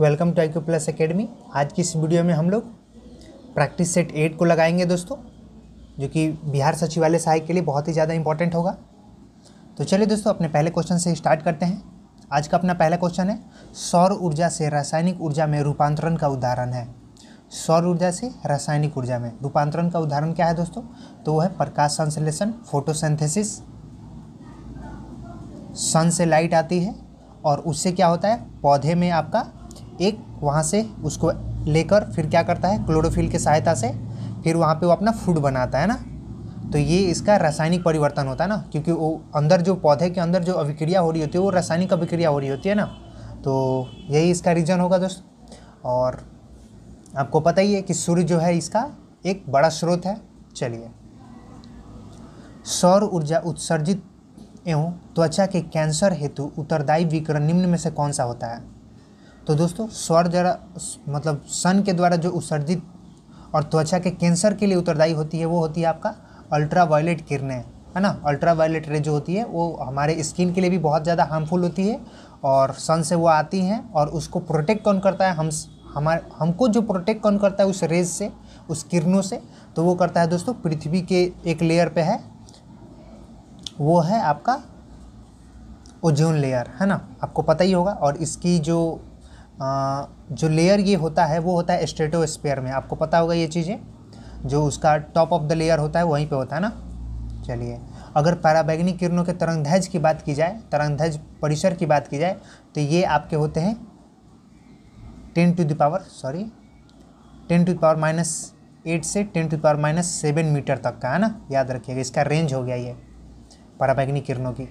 welcome to I plus academy आज की इस वीडियो में हम लोग प्रैक्टिस सेट एट को लगाएंगे दोस्तों जो कि बिहार सचिवालय सहायक के लिए बहुत ही ज़्यादा इंपॉर्टेंट होगा तो चलिए दोस्तों अपने पहले क्वेश्चन से स्टार्ट करते हैं आज का अपना पहला क्वेश्चन है सौर ऊर्जा से रासायनिक ऊर्जा में रूपांतरण का उदाहरण है सौर ऊर्जा से रासायनिक ऊर्जा में रूपांतरण का उदाहरण क्या है दोस्तों तो वो है प्रकाश संश्लेषण फोटोसेंथेसिस सन से लाइट आती है और उससे क्या होता है पौधे में आपका एक वहाँ से उसको लेकर फिर क्या करता है क्लोरोफिल की सहायता से फिर वहाँ पे वो अपना फूड बनाता है ना तो ये इसका रासायनिक परिवर्तन होता है ना क्योंकि वो अंदर जो पौधे के अंदर जो अभिक्रिया हो रही होती है वो रासायनिक अभिक्रिया हो रही होती है ना तो यही इसका रीज़न होगा दोस्त और आपको पता ही है कि सूर्य जो है इसका एक बड़ा स्रोत है चलिए सौर ऊर्जा उत्सर्जित एवं त्वचा के कैंसर हेतु उत्तरदायी विकरण निम्न में से कौन सा होता है तो दोस्तों स्वर जरा मतलब सन के द्वारा जो उत्सर्जित और त्वचा के कैंसर के लिए उत्तरदायी होती है वो होती है आपका अल्ट्रा वायलेट किरणें है ना अल्ट्रा वायलेट रे जो होती है वो हमारे स्किन के लिए भी बहुत ज़्यादा हार्मफुल होती है और सन से वो आती हैं और उसको प्रोटेक्ट कौन करता है हम हमारे हमको जो प्रोटेक्ट कौन करता है उस रेज से उस किरणों से तो वो करता है दोस्तों पृथ्वी के एक लेयर पे है वो है आपका ओजोन लेयर है ना आपको पता ही होगा और इसकी जो जो लेयर ये होता है वो होता है स्टेटोस्पेयर में आपको पता होगा ये चीज़ें जो उसका टॉप ऑफ द लेयर होता है वहीं पे होता है ना चलिए अगर पैराबैग्निक किरणों के तरंगदैज की बात की जाए तरंगदैज परिसर की बात की जाए तो ये आपके होते हैं ten to the power sorry ten to the power minus eight से ten to the power minus seven metre तक का है ना याद रखिएगा इसका रेंज हो गया ये पैराबैग्निक किरणों की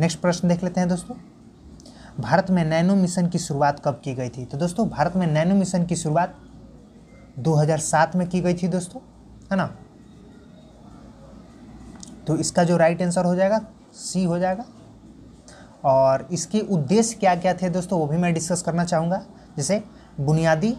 नेक्स्ट प्रश्न देख लेते हैं दोस्तों भारत में नैनो मिशन की शुरुआत कब की गई थी तो दोस्तों भारत में नैनो मिशन की शुरुआत 2007 में की गई थी दोस्तों है ना तो इसका जो राइट आंसर हो जाएगा सी हो जाएगा और इसके उद्देश्य क्या क्या थे दोस्तों वो भी मैं डिस्कस करना चाहूँगा जैसे बुनियादी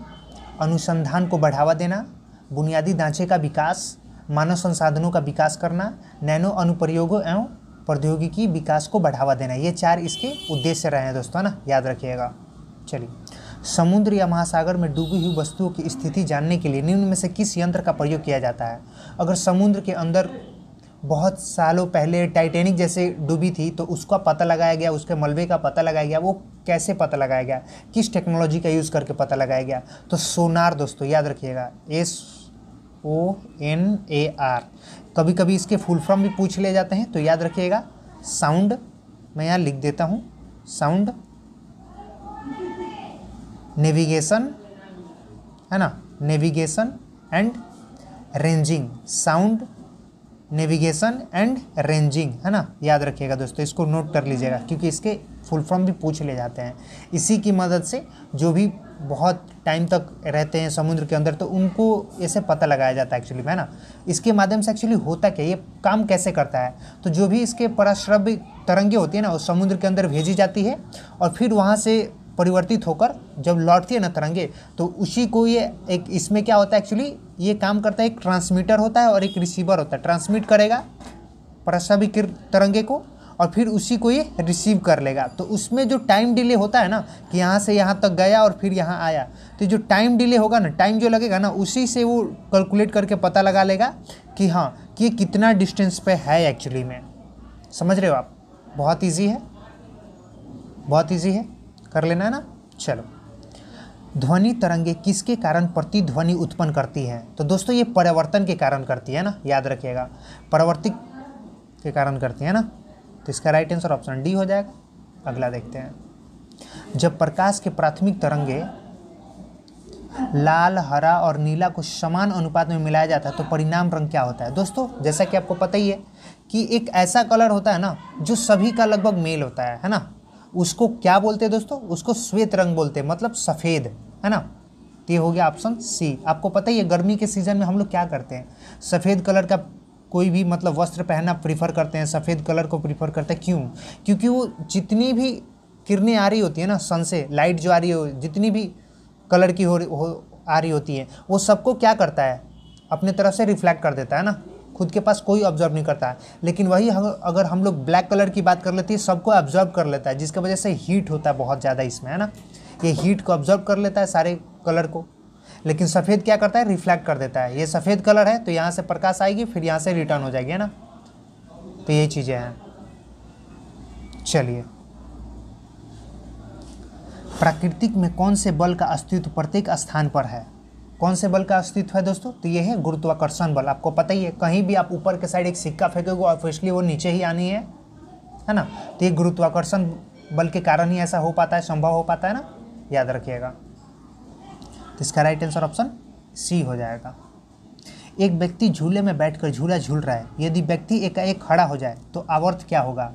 अनुसंधान को बढ़ावा देना बुनियादी ढांचे का विकास मानव संसाधनों का विकास करना नैनो अनुप्रयोगों एवं प्रौद्योगिकी विकास को बढ़ावा देना ये चार इसके उद्देश्य रहे हैं दोस्तों है ना याद रखिएगा चलिए समुद्र या महासागर में डूबी हुई वस्तुओं की स्थिति जानने के लिए निम्न में से किस यंत्र का प्रयोग किया जाता है अगर समुद्र के अंदर बहुत सालों पहले टाइटेनिक जैसे डूबी थी तो उसका पता लगाया गया उसके मलबे का पता लगाया गया वो कैसे पता लगाया गया किस टेक्नोलॉजी का यूज़ करके पता लगाया गया तो सोनार दोस्तों याद रखिएगा S O N A R कभी कभी इसके फुल फॉर्म भी पूछ ले जाते हैं तो याद रखिएगा साउंड मैं यहाँ लिख देता हूँ साउंड नेविगेशन है ना navigation and ranging sound navigation and ranging है ना याद रखिएगा दोस्तों इसको नोट कर लीजिएगा क्योंकि इसके फुल फॉर्म भी पूछ ले जाते हैं इसी की मदद से जो भी बहुत टाइम तक रहते हैं समुद्र के अंदर तो उनको ऐसे पता लगाया जाता है एक्चुअली है ना इसके माध्यम से एक्चुअली होता क्या ये काम कैसे करता है तो जो भी इसके पराश्रव्य तरंगे होती है ना वो समुद्र के अंदर भेजी जाती है और फिर वहाँ से परिवर्तित होकर जब लौटती है ना तरंगे तो उसी को ये एक इसमें क्या होता है एक्चुअली ये काम करता है एक ट्रांसमीटर होता है और एक रिसीवर होता है ट्रांसमिट करेगा पराश्रव्य तरंगे को और फिर उसी को ये रिसीव कर लेगा तो उसमें जो टाइम डिले होता है ना कि यहाँ से यहाँ तक गया और फिर यहाँ आया तो जो टाइम डिले होगा ना टाइम जो लगेगा ना उसी से वो कैलकुलेट करके पता लगा लेगा कि हाँ कि ये कितना डिस्टेंस पे है एक्चुअली में समझ रहे हो आप बहुत ईजी है बहुत ईजी है कर लेना है ना चलो ध्वनि तरंगे किसके कारण प्रतिध्वनि उत्पन्न करती हैं तो दोस्तों ये परिवर्तन के कारण करती है ना याद रखिएगा परिवर्तित के कारण करती है ना तो इसका राइट आंसर ऑप्शन डी हो जाएगा अगला देखते हैं जब प्रकाश के प्राथमिक तरंगे लाल हरा और नीला को समान अनुपात में मिलाया जाता है तो परिणाम रंग क्या होता है दोस्तों जैसा कि आपको पता ही है कि एक ऐसा कलर होता है ना जो सभी का लगभग मेल होता है है ना उसको क्या बोलते हैं दोस्तों उसको श्वेत रंग बोलते हैं मतलब सफ़ेद है ना तो ये हो गया ऑप्शन सी आपको पता ही है गर्मी के सीज़न में हम लोग क्या करते हैं सफ़ेद कलर का कोई भी मतलब वस्त्र पहनना प्रीफर करते हैं सफ़ेद कलर को प्रीफर करते हैं क्यों क्योंकि वो जितनी भी किरणें आ रही होती है ना सन से लाइट जो आ रही हो जितनी भी कलर की हो, हो आ रही होती है वो सबको क्या करता है अपने तरफ से रिफ्लैक्ट कर देता है ना खुद के पास कोई ऑब्जर्व नहीं करता है लेकिन वही हम, अगर हम लोग ब्लैक कलर की बात कर लेते हैं सबको ऑब्जर्व कर लेता है जिसकी वजह से हीट होता है बहुत ज़्यादा इसमें है ना ये हीट को ऑब्जर्व कर लेता है सारे कलर को लेकिन सफ़ेद क्या करता है रिफ्लेक्ट कर देता है ये सफ़ेद कलर है तो यहाँ से प्रकाश आएगी फिर यहाँ से रिटर्न हो जाएगी है ना तो ये चीज़ें हैं चलिए प्राकृतिक में कौन से बल का अस्तित्व प्रत्येक स्थान पर है कौन से बल का अस्तित्व है दोस्तों तो ये है गुरुत्वाकर्षण बल आपको पता ही है कहीं भी आप ऊपर के साइड एक सिक्का फेंकोगे ऑब्वियसली वो नीचे ही आनी है है ना तो ये गुरुत्वाकर्षण बल के कारण ही ऐसा हो पाता है संभव हो पाता है ना याद रखिएगा तो इसका राइट आंसर ऑप्शन सी हो जाएगा एक व्यक्ति झूले में बैठकर झूला झूल रहा है यदि व्यक्ति एकाएक खड़ा हो जाए तो आवर्त क्या होगा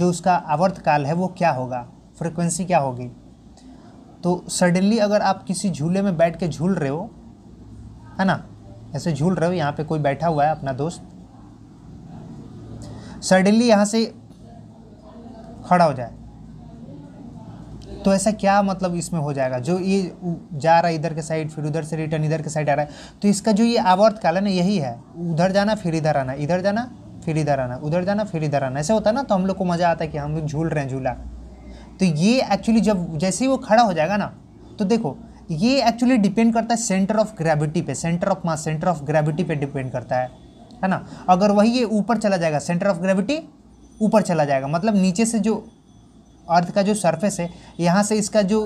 जो उसका आवर्त काल है वो क्या होगा फ्रिक्वेंसी क्या होगी तो सडनली अगर आप किसी झूले में बैठ के झूल रहे हो है ना ऐसे झूल रहे हो यहाँ पे कोई बैठा हुआ है अपना दोस्त सडनली यहाँ से खड़ा हो जाए तो ऐसा क्या मतलब इसमें हो जाएगा जो ये जा रहा है इधर के साइड फिर उधर से रिटर्न इधर के साइड आ रहा है तो इसका जो ये आवर्त काल है ना यही है उधर जाना फिर इधर आना इधर जाना फिर इधर आना उधर जाना फिर इधर आना ऐसे होता है ना तो हम लोग को मज़ा आता है कि हम लोग झूल रहे हैं झूला तो ये एक्चुअली जब जैसे ही वो खड़ा हो जाएगा ना तो देखो ये एक्चुअली डिपेंड करता है सेंटर ऑफ ग्रेविटी पे centre of mass centre of gravity पे डिपेंड करता है है ना अगर वही ये ऊपर चला जाएगा सेंटर ऑफ ग्रेविटी ऊपर चला जाएगा मतलब नीचे से जो अर्थ का जो सरफेस है यहाँ से इसका जो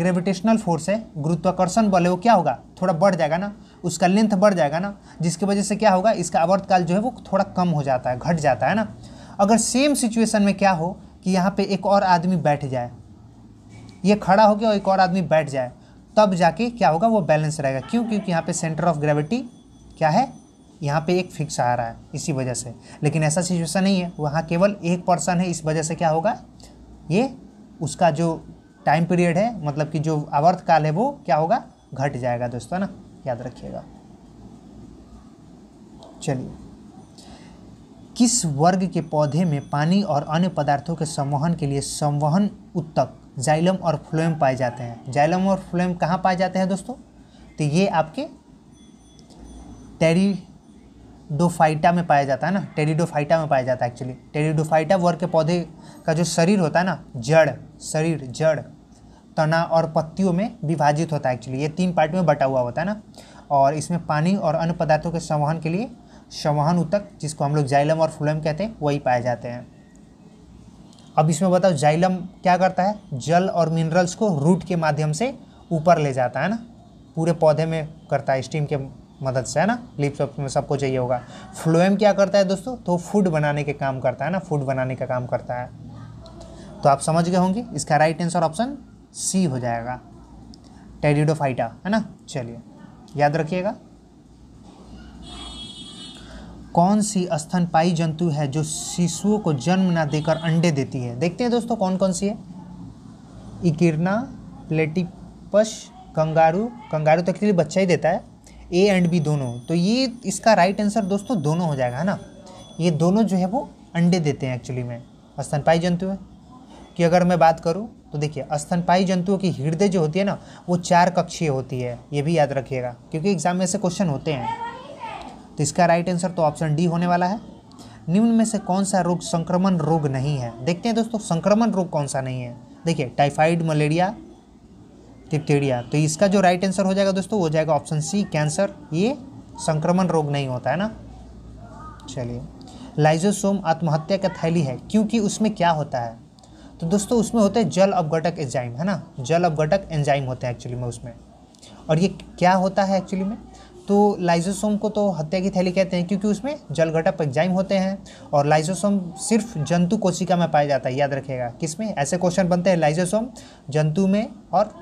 ग्रेविटेशनल फोर्स है गुरुत्वाकर्षण बल है वो क्या होगा थोड़ा बढ़ जाएगा ना उसका लेंथ बढ़ जाएगा ना जिसकी वजह से क्या होगा इसका आवर्तकाल जो है वो थोड़ा कम हो जाता है घट जाता है ना अगर सेम सिचुएशन में क्या हो कि यहाँ पे एक और आदमी बैठ जाए ये खड़ा हो गया और एक और आदमी बैठ जाए तब जाके क्या होगा वो बैलेंस रहेगा क्यों क्योंकि यहाँ पे सेंटर ऑफ ग्रेविटी क्या है यहाँ पे एक फिक्स आ रहा है इसी वजह से लेकिन ऐसा सिचुएशन नहीं है वहाँ केवल एक पर्सन है इस वजह से क्या होगा ये उसका जो टाइम पीरियड है मतलब कि जो आवर्त काल है वो क्या होगा घट जाएगा दोस्तों ना याद रखिएगा चलिए किस वर्ग के पौधे में पानी और अन्य पदार्थों के संवहन के लिए संवहन उत्तक जाइलम और फ्लोएम पाए जाते हैं जाइलम और फ्लोएम कहाँ पाए जाते हैं दोस्तों तो ये आपके टेरी डोफाइटा में पाया जाता है ना टेरिडोफाइटा में पाया जाता है एक्चुअली टेरिडोफाइटा वर्ग के पौधे का जो शरीर होता है ना जड़ शरीर जड़ तना और पत्तियों में विभाजित होता है एक्चुअली ये तीन पार्ट में बटा हुआ होता है ना और इसमें पानी और अन्य पदार्थों के संवहन के लिए संवहन उतक जिसको हम लोग जाइलम और फ्लोएम कहते हैं वही पाए जाते हैं अब इसमें बताओ जाइलम क्या करता है जल और मिनरल्स को रूट के माध्यम से ऊपर ले जाता है ना पूरे पौधे में करता है स्टीम के मदद से है ना लिप्स में सबको चाहिए होगा फ्लोएम क्या करता है दोस्तों तो फूड बनाने के काम करता है ना फूड बनाने का काम करता है तो आप समझ गए होंगे इसका राइट आंसर ऑप्शन सी हो जाएगा टेरिडोफाइटा है ना चलिए याद रखिएगा कौन सी स्तनपाई जंतु है जो शिशुओं को जन्म ना देकर अंडे देती है देखते हैं दोस्तों कौन कौन सी है इकिरना प्लेटिपस कंगारू कंगारू तो एक्चुअली बच्चा ही देता है ए एंड बी दोनों तो ये इसका राइट आंसर दोस्तों दोनों हो जाएगा है ना ये दोनों जो है वो अंडे देते हैं एक्चुअली में स्तनपाई जंतु है कि अगर मैं बात करूँ तो देखिए स्तनपाई जंतुओं की हृदय जो होती है ना वो चार कक्षीय होती है ये भी याद रखिएगा क्योंकि एग्जाम में ऐसे क्वेश्चन होते हैं तो इसका राइट आंसर तो ऑप्शन डी होने वाला है निम्न में से कौन सा रोग संक्रमण रोग नहीं है देखते हैं दोस्तों संक्रमण रोग कौन सा नहीं है देखिए टाइफाइड मलेरिया तिप्तीड़िया तो इसका जो राइट आंसर हो जाएगा दोस्तों वो जाएगा ऑप्शन सी कैंसर ये संक्रमण रोग नहीं होता है ना चलिए लाइजोसोम आत्महत्या का थैली है क्योंकि उसमें क्या होता है तो दोस्तों उसमें होते हैं जल अवघटक एंजाइम है ना जल अवघटक एंजाइम होते हैं एक्चुअली में उसमें और ये क्या होता है एक्चुअली में तो लाइजोसोम को तो हत्या की थैली कहते हैं क्योंकि उसमें जलघटक एग्जाइम होते हैं और लाइजोसोम सिर्फ जंतु कोशिका में पाया जाता है याद रखिएगा किसमें ऐसे क्वेश्चन बनते हैं लाइजोसोम जंतु में और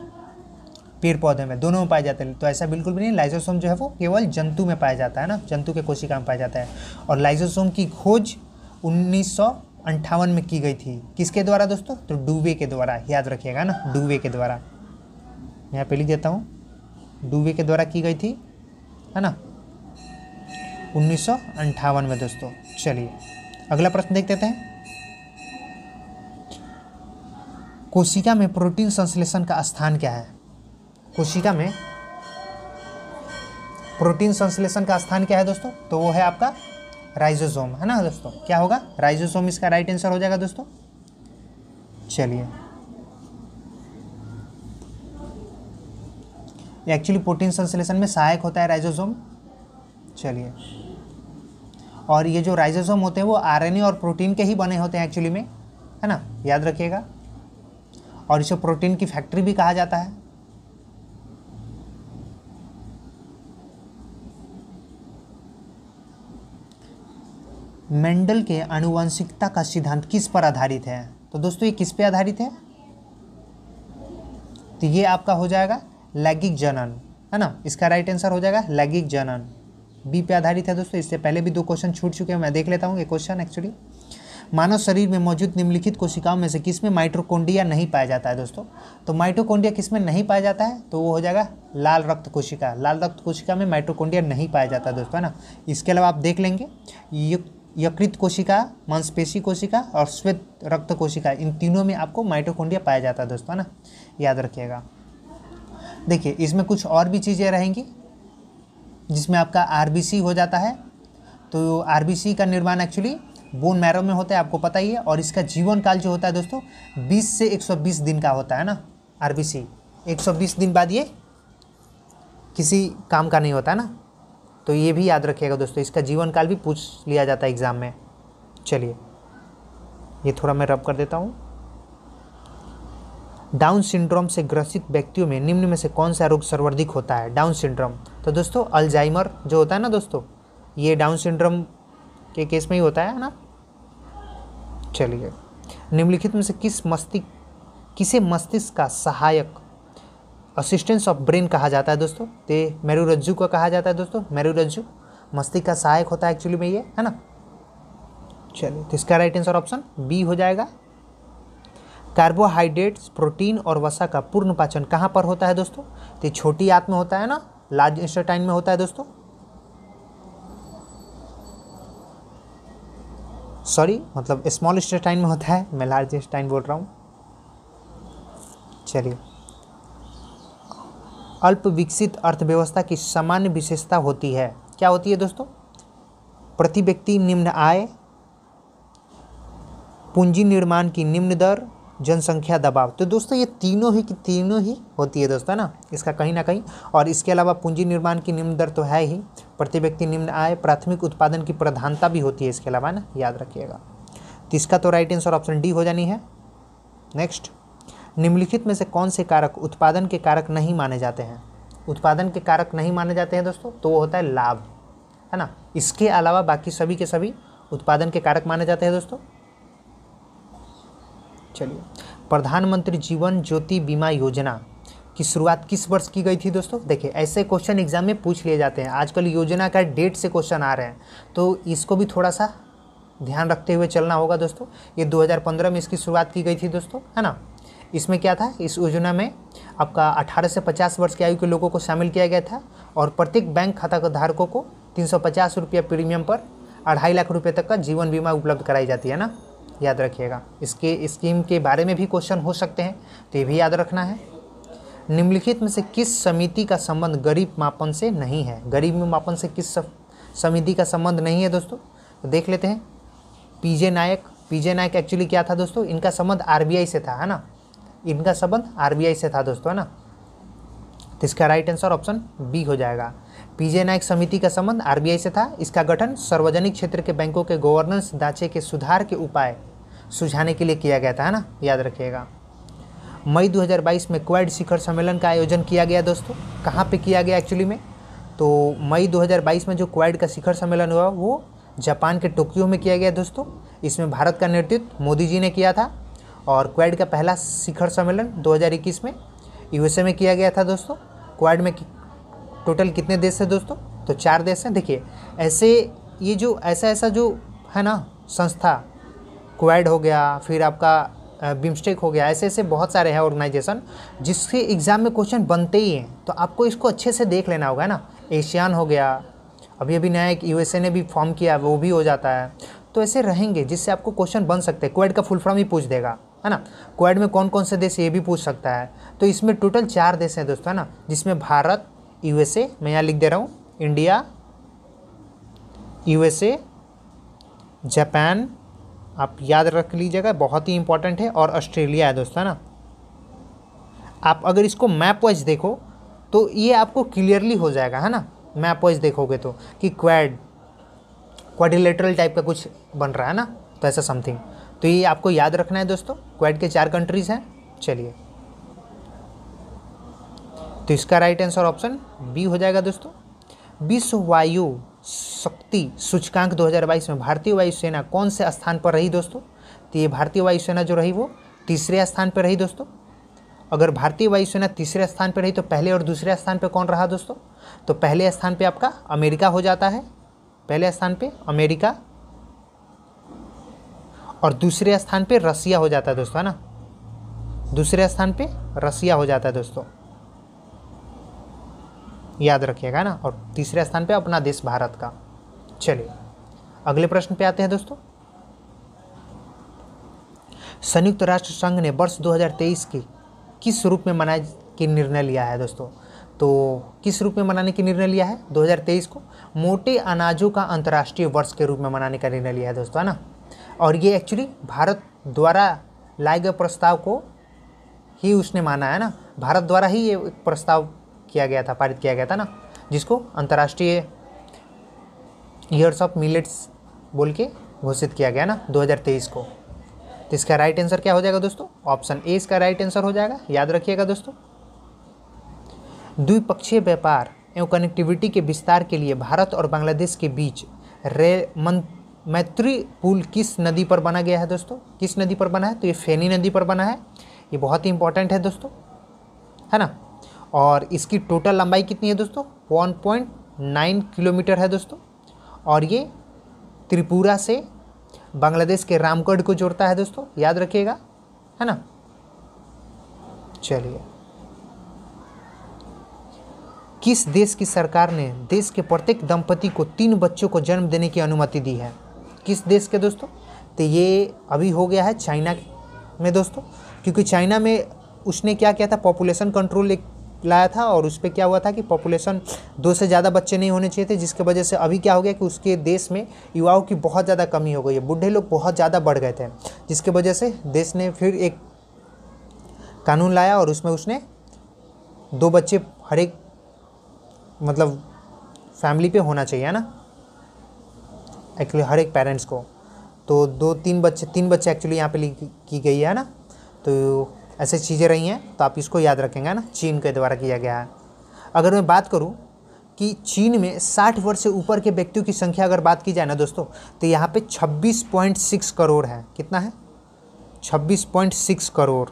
पेड़ पौधे में दोनों में पाए जाते हैं तो ऐसा बिल्कुल भी नहीं लाइजोसोम जो है वो केवल जंतु में पाया जाता है ना जंतु के कोशिका में पाया जाता है और लाइजोसोम की खोज उन्नीस अंठावन में की गई थी किसके द्वारा दोस्तों तो डूबे के द्वारा याद रखिएगा ना डूबे के द्वारा मैं यहाँ पे लिख देता हूँ डूबे के द्वारा की गई थी है ना उन्नीस अंठावन में दोस्तों चलिए अगला प्रश्न देख देते हैं कोशिका में प्रोटीन संश्लेषण का स्थान क्या है कोशिका में प्रोटीन संश्लेषण का स्थान क्या है दोस्तों तो वो है आपका राइजोसोम है ना दोस्तों क्या होगा राइजोसोम इसका राइट आंसर हो जाएगा दोस्तों चलिए एक्चुअली प्रोटीन संश्लेषण में सहायक होता है राइजोसोम चलिए और ये जो राइजोसोम होते हैं वो आरएनए और प्रोटीन के ही बने होते हैं एक्चुअली में है ना याद रखिएगा और इसे प्रोटीन की फैक्ट्री भी कहा जाता है मेंडल के आनुवंशिकता का सिद्धांत किस पर आधारित है तो दोस्तों ये किस पर आधारित है तो ये आपका हो जाएगा लैगिक जनन है ना इसका राइट आंसर हो जाएगा लैगिक जनन बी पे आधारित है दोस्तों इससे पहले भी दो क्वेश्चन छूट चुके हैं मैं देख लेता हूँ ये क्वेश्चन एक्चुअली मानव शरीर में मौजूद निम्नलिखित कोशिकाओं में से किस में माइट्रोकोंडिया नहीं पाया जाता है दोस्तों तो माइट्रोकोंडिया किस में नहीं पाया जाता है तो वो हो जाएगा लाल रक्त कोशिका लाल रक्त कोशिका में माइट्रोकोंडिया नहीं पाया जाता है दोस्तों है ना इसके अलावा आप देख लेंगे युक्त यकृत कोशिका मांसपेशी कोशिका और श्वेत रक्त कोशिका इन तीनों में आपको माइटोकोंडिया पाया जाता है दोस्तों है ना याद रखिएगा देखिए इसमें कुछ और भी चीज़ें रहेंगी जिसमें आपका आर हो जाता है तो आर का निर्माण एक्चुअली बोन मैरो में होता है आपको पता ही है और इसका जीवन काल जो होता है दोस्तों 20 से 120 दिन का होता है ना आर 120 दिन बाद ये किसी काम का नहीं होता है ना तो ये भी याद रखिएगा दोस्तों इसका जीवन काल भी पूछ लिया जाता है एग्ज़ाम में चलिए ये थोड़ा मैं रब कर देता हूँ डाउन सिंड्रोम से ग्रसित व्यक्तियों में निम्न में से कौन सा रोग सर्वाधिक होता है डाउन सिंड्रोम तो दोस्तों अल्जाइमर जो होता है ना दोस्तों ये डाउन सिंड्रोम के केस में ही होता है ना चलिए निम्नलिखित में से किस मस्तिष्क किसे मस्तिष्क का सहायक असिस्टेंस ऑफ ब्रेन कहा जाता है दोस्तों तो मेरुरज्जु को कहा जाता है दोस्तों मेरुरज्जु मस्तिष्क का सहायक होता है एक्चुअली में ये है ना चलिए तो इसका राइट आंसर ऑप्शन बी हो जाएगा कार्बोहाइड्रेट्स प्रोटीन और वसा का पूर्ण पाचन कहाँ पर होता है दोस्तों तो छोटी आंत में होता है ना लार्ज इंस्टाइन में होता है दोस्तों सॉरी मतलब स्मॉल स्टेटाइन में होता है मैं लार्ज इंस्टाइन बोल रहा हूँ चलिए अल्प विकसित अर्थव्यवस्था की सामान्य विशेषता होती है क्या होती है दोस्तों प्रति व्यक्ति निम्न आय पूंजी निर्माण की निम्न दर जनसंख्या दबाव तो दोस्तों ये तीनों ही की तीनों ही होती है दोस्तों ना इसका कहीं ना कहीं और इसके अलावा पूंजी निर्माण की निम्न दर तो है ही प्रति व्यक्ति निम्न आय प्राथमिक उत्पादन की प्रधानता भी होती है इसके अलावा ना याद रखिएगा तो इसका तो राइट आंसर ऑप्शन डी हो जानी है नेक्स्ट निम्नलिखित में से कौन से कारक उत्पादन के कारक नहीं माने जाते हैं उत्पादन के कारक नहीं माने जाते हैं दोस्तों तो वो होता है लाभ है ना इसके अलावा बाकी सभी के सभी उत्पादन के कारक माने जाते हैं दोस्तों चलिए प्रधानमंत्री जीवन ज्योति बीमा योजना की शुरुआत किस वर्ष की गई थी दोस्तों देखिए ऐसे क्वेश्चन एग्जाम में पूछ लिए जाते हैं आजकल योजना का डेट से क्वेश्चन आ रहे हैं तो इसको भी थोड़ा सा ध्यान रखते हुए चलना होगा दोस्तों ये 2015 में इसकी शुरुआत की गई थी दोस्तों है ना इसमें क्या था इस योजना में आपका 18 से 50 वर्ष की आयु के लोगों को शामिल किया गया था और प्रत्येक बैंक खाता धारकों को तीन सौ प्रीमियम पर अढ़ाई लाख रुपये तक का जीवन बीमा उपलब्ध कराई जाती है ना याद रखिएगा इसके स्कीम के बारे में भी क्वेश्चन हो सकते हैं तो ये भी याद रखना है निम्नलिखित में से किस समिति का संबंध गरीब मापन से नहीं है गरीब मापन से किस समिति का संबंध नहीं है दोस्तों तो देख लेते हैं पीजे नायक पीजे नायक एक्चुअली क्या था दोस्तों इनका संबंध आरबीआई से था है ना इनका संबंध आरबीआई से था दोस्तों है ना तो इसका राइट आंसर ऑप्शन बी हो जाएगा पीजे नायक समिति का संबंध आरबीआई से था इसका गठन सार्वजनिक क्षेत्र के बैंकों के गवर्नेंस ढांचे के सुधार के उपाय सुझाने के लिए किया गया था है ना याद रखिएगा मई 2022 में क्वाड शिखर सम्मेलन का आयोजन किया गया दोस्तों कहाँ पे किया गया एक्चुअली में तो मई 2022 में जो क्वाड का शिखर सम्मेलन हुआ वो जापान के टोक्यो में किया गया दोस्तों इसमें भारत का नेतृत्व मोदी जी ने किया था और क्वाड का पहला शिखर सम्मेलन 2021 में यूएसए में किया गया था दोस्तों क्वाड में टोटल कितने देश हैं दोस्तों तो चार देश हैं देखिए ऐसे ये जो ऐसा ऐसा जो है ना संस्था क्वाड हो गया फिर आपका बिम्स्टेक हो गया ऐसे ऐसे बहुत सारे हैं ऑर्गेनाइजेशन जिसके एग्ज़ाम में क्वेश्चन बनते ही हैं तो आपको इसको अच्छे से देख लेना होगा ना एशियान हो गया अभी अभी नया एक यूएसए ने भी फॉर्म किया वो भी हो जाता है तो ऐसे रहेंगे जिससे आपको क्वेश्चन बन सकते हैं क्वेड का फुल फॉर्म ही पूछ देगा है ना क्वाड में कौन कौन से देश ये भी पूछ सकता है तो इसमें टोटल चार देश हैं दोस्तों है ना जिसमें भारत यूएसए मैं यहाँ लिख दे रहा हूँ इंडिया यूएसए जापान आप याद रख लीजिएगा बहुत ही इंपॉर्टेंट है और ऑस्ट्रेलिया है दोस्तों ना आप अगर इसको मैप वाइज देखो तो ये आपको क्लियरली हो जाएगा है ना मैप वाइज देखोगे तो कि क्वाड क्वाडिलेटरल टाइप का कुछ बन रहा है ना तो ऐसा समथिंग तो ये आपको याद रखना है दोस्तों क्वेड के चार कंट्रीज़ हैं चलिए तो इसका राइट आंसर ऑप्शन बी हो जाएगा दोस्तों विश्व वायु शक्ति सूचकांक 2022 में भारतीय वायुसेना कौन से स्थान पर रही दोस्तों तो ये भारतीय वायुसेना जो रही वो तीसरे स्थान पर रही दोस्तों अगर भारतीय वायुसेना तीसरे स्थान पर रही तो पहले और दूसरे स्थान पर कौन रहा दोस्तों तो पहले स्थान पर आपका अमेरिका हो जाता है पहले स्थान पर अमेरिका और दूसरे स्थान पे रसिया हो जाता है दोस्तों है ना दूसरे स्थान पे रसिया हो जाता है दोस्तों याद रखिएगा ना और तीसरे स्थान पे अपना देश भारत का चलिए अगले प्रश्न पे आते हैं दोस्तों संयुक्त राष्ट्र संघ ने वर्ष 2023 की किस रूप में मनाए के निर्णय लिया है दोस्तों तो किस रूप में मनाने के निर्णय लिया है 2023 को मोटे अनाजों का अंतर्राष्ट्रीय वर्ष के रूप में मनाने का निर्णय लिया है दोस्तों है ना और ये एक्चुअली भारत द्वारा लाए गए प्रस्ताव को ही उसने माना है ना भारत द्वारा ही ये प्रस्ताव किया गया था पारित किया गया था ना जिसको अंतर्राष्ट्रीय ईयर्स ऑफ मिलेट्स बोल के घोषित किया गया ना 2023 को तो इसका राइट आंसर क्या हो जाएगा दोस्तों ऑप्शन ए इसका राइट आंसर हो जाएगा याद रखिएगा दोस्तों द्विपक्षीय व्यापार एवं कनेक्टिविटी के विस्तार के लिए भारत और बांग्लादेश के बीच रे मंत्र मैत्री पुल किस नदी पर बना गया है दोस्तों किस नदी पर बना है तो ये फेनी नदी पर बना है ये बहुत ही इंपॉर्टेंट है दोस्तों है ना और इसकी टोटल लंबाई कितनी है दोस्तों 1.9 किलोमीटर है दोस्तों और ये त्रिपुरा से बांग्लादेश के रामगढ़ को जोड़ता है दोस्तों याद रखिएगा है ना चलिए किस देश की सरकार ने देश के प्रत्येक दंपति को तीन बच्चों को जन्म देने की अनुमति दी है किस देश के दोस्तों तो ये अभी हो गया है चाइना में दोस्तों क्योंकि चाइना में उसने क्या किया था पॉपुलेशन कंट्रोल एक लाया था और उस पर क्या हुआ था कि पॉपुलेशन दो से ज़्यादा बच्चे नहीं होने चाहिए थे जिसके वजह से अभी क्या हो गया कि उसके देश में युवाओं की बहुत ज़्यादा कमी हो गई है बूढ़े लोग बहुत ज़्यादा बढ़ गए थे जिसके वजह से देश ने फिर एक कानून लाया और उसमें उसने दो बच्चे हर एक मतलब फैमिली पे होना चाहिए ना एक्चुअली हर एक पेरेंट्स को तो दो तीन बच्चे तीन बच्चे एक्चुअली यहाँ पे की गई है ना तो ऐसे चीज़ें रही हैं तो आप इसको याद रखेंगे ना चीन के द्वारा किया गया है अगर मैं बात करूँ कि चीन में 60 वर्ष से ऊपर के व्यक्तियों की संख्या अगर बात की जाए ना दोस्तों तो यहाँ पे 26.6 करोड़ है कितना है 26.6 करोड़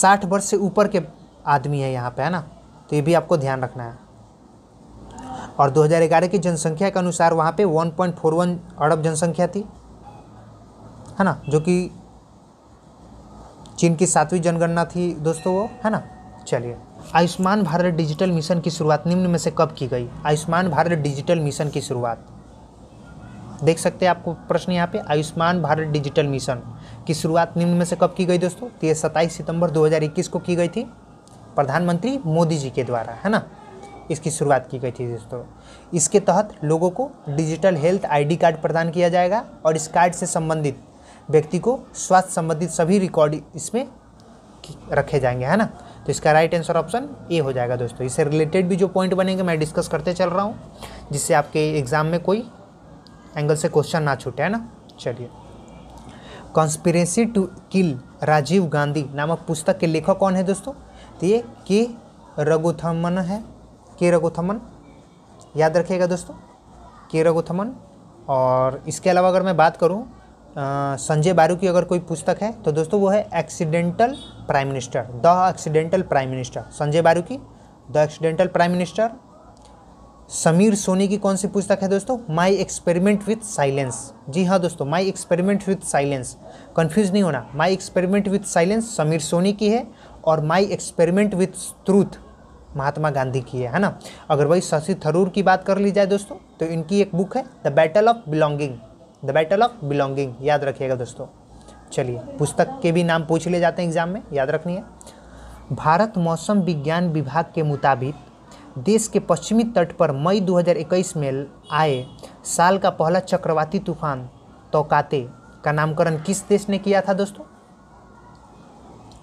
60 वर्ष से ऊपर के आदमी है यहाँ पे है ना तो ये भी आपको ध्यान रखना है और 2011 की जनसंख्या के अनुसार वहाँ पे 1.41 अरब जनसंख्या थी है ना जो कि चीन की सातवीं जनगणना थी दोस्तों वो है ना चलिए आयुष्मान भारत डिजिटल मिशन की शुरुआत निम्न में से कब की गई आयुष्मान भारत डिजिटल मिशन की शुरुआत देख सकते हैं आपको प्रश्न यहाँ पे आयुष्मान भारत डिजिटल मिशन की शुरुआत निम्न में से कब की गई दोस्तों तो ये सत्ताईस सितंबर 2021 को की गई थी प्रधानमंत्री मोदी जी के द्वारा है ना इसकी शुरुआत की गई थी दोस्तों इसके तहत लोगों को डिजिटल हेल्थ आईडी कार्ड प्रदान किया जाएगा और इस कार्ड से संबंधित व्यक्ति को स्वास्थ्य संबंधित सभी रिकॉर्ड इसमें रखे जाएंगे है ना तो इसका राइट आंसर ऑप्शन ए हो जाएगा दोस्तों इससे रिलेटेड भी जो पॉइंट बनेंगे मैं डिस्कस करते चल रहा हूँ जिससे आपके एग्ज़ाम में कोई एंगल से क्वेश्चन ना छूटे है ना चलिए conspiracy to kill Rajiv Gandhi नामक पुस्तक के लेखक कौन है दोस्तों तो ये के रघुथमन है के रघुथमन याद रखिएगा दोस्तों के रघुथमन और इसके अलावा अगर मैं बात करूँ संजय बारू की अगर कोई पुस्तक है तो दोस्तों वो है accidental prime minister the accidental prime minister Sanjaya Baru की the accidental prime minister Sameer Soni की कौन सी पुस्तक है दोस्तों माय एक्सपेरिमेंट विथ साइलेंस जी हाँ दोस्तों my experiment with silence confuse नहीं होना my experiment with silence Sameer Soni की है और my experiment with truth Mahatma Gandhi की है है ना अगर वही शशि थरूर की बात कर ली जाए दोस्तों तो इनकी एक बुक है the battle of belonging the battle of belonging याद रखिएगा दोस्तों चलिए पुस्तक के भी नाम पूछ ले जाते हैं एग्जाम में याद रखनी है भारत मौसम विज्ञान विभाग के मुताबिक देश के पश्चिमी तट पर मई 2021 में आए साल का पहला चक्रवाती तूफान तोकाते का नामकरण किस देश ने किया था दोस्तों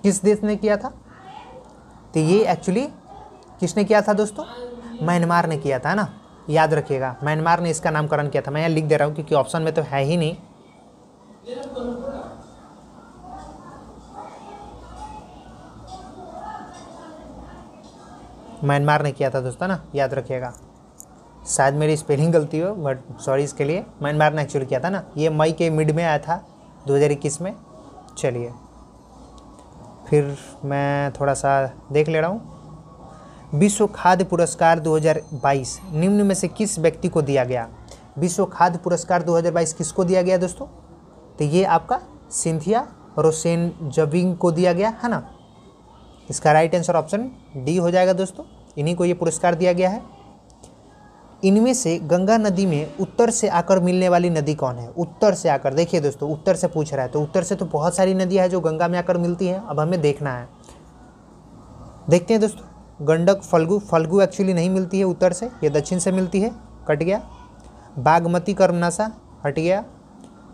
किस देश ने किया था तो ये एक्चुअली किसने किया था दोस्तों म्यांमार ने किया था ना याद रखिएगा म्यांमार ने इसका नामकरण किया था मैं यहाँ लिख दे रहा हूँ क्योंकि ऑप्शन में तो है ही नहीं म्यांमार ने किया था दोस्तों ना याद रखिएगा शायद मेरी स्पेलिंग गलती हो बट सॉरी इसके लिए म्यांमार ने एक्चुअली किया था ना ये मई के मिड में आया था 2021 में चलिए फिर मैं थोड़ा सा देख ले रहा हूँ विश्व खाद्य पुरस्कार 2022 निम्न में से किस व्यक्ति को दिया गया विश्व खाद्य पुरस्कार 2022 किसको दिया गया दोस्तों तो ये आपका सिंथिया रोसेन जविंग को दिया गया है ना इसका राइट आंसर ऑप्शन डी हो जाएगा दोस्तों इन्हीं को ये पुरस्कार दिया गया है इनमें से गंगा नदी में उत्तर से आकर मिलने वाली नदी कौन है उत्तर से आकर देखिए दोस्तों उत्तर से पूछ रहा है तो उत्तर से तो बहुत सारी नदियाँ हैं जो गंगा में आकर मिलती हैं अब हमें देखना है देखते हैं दोस्तों गंडक फल्गु फल्गु एक्चुअली नहीं मिलती है उत्तर से ये दक्षिण से मिलती है कट गया बागमती कर्मनाशा हट गया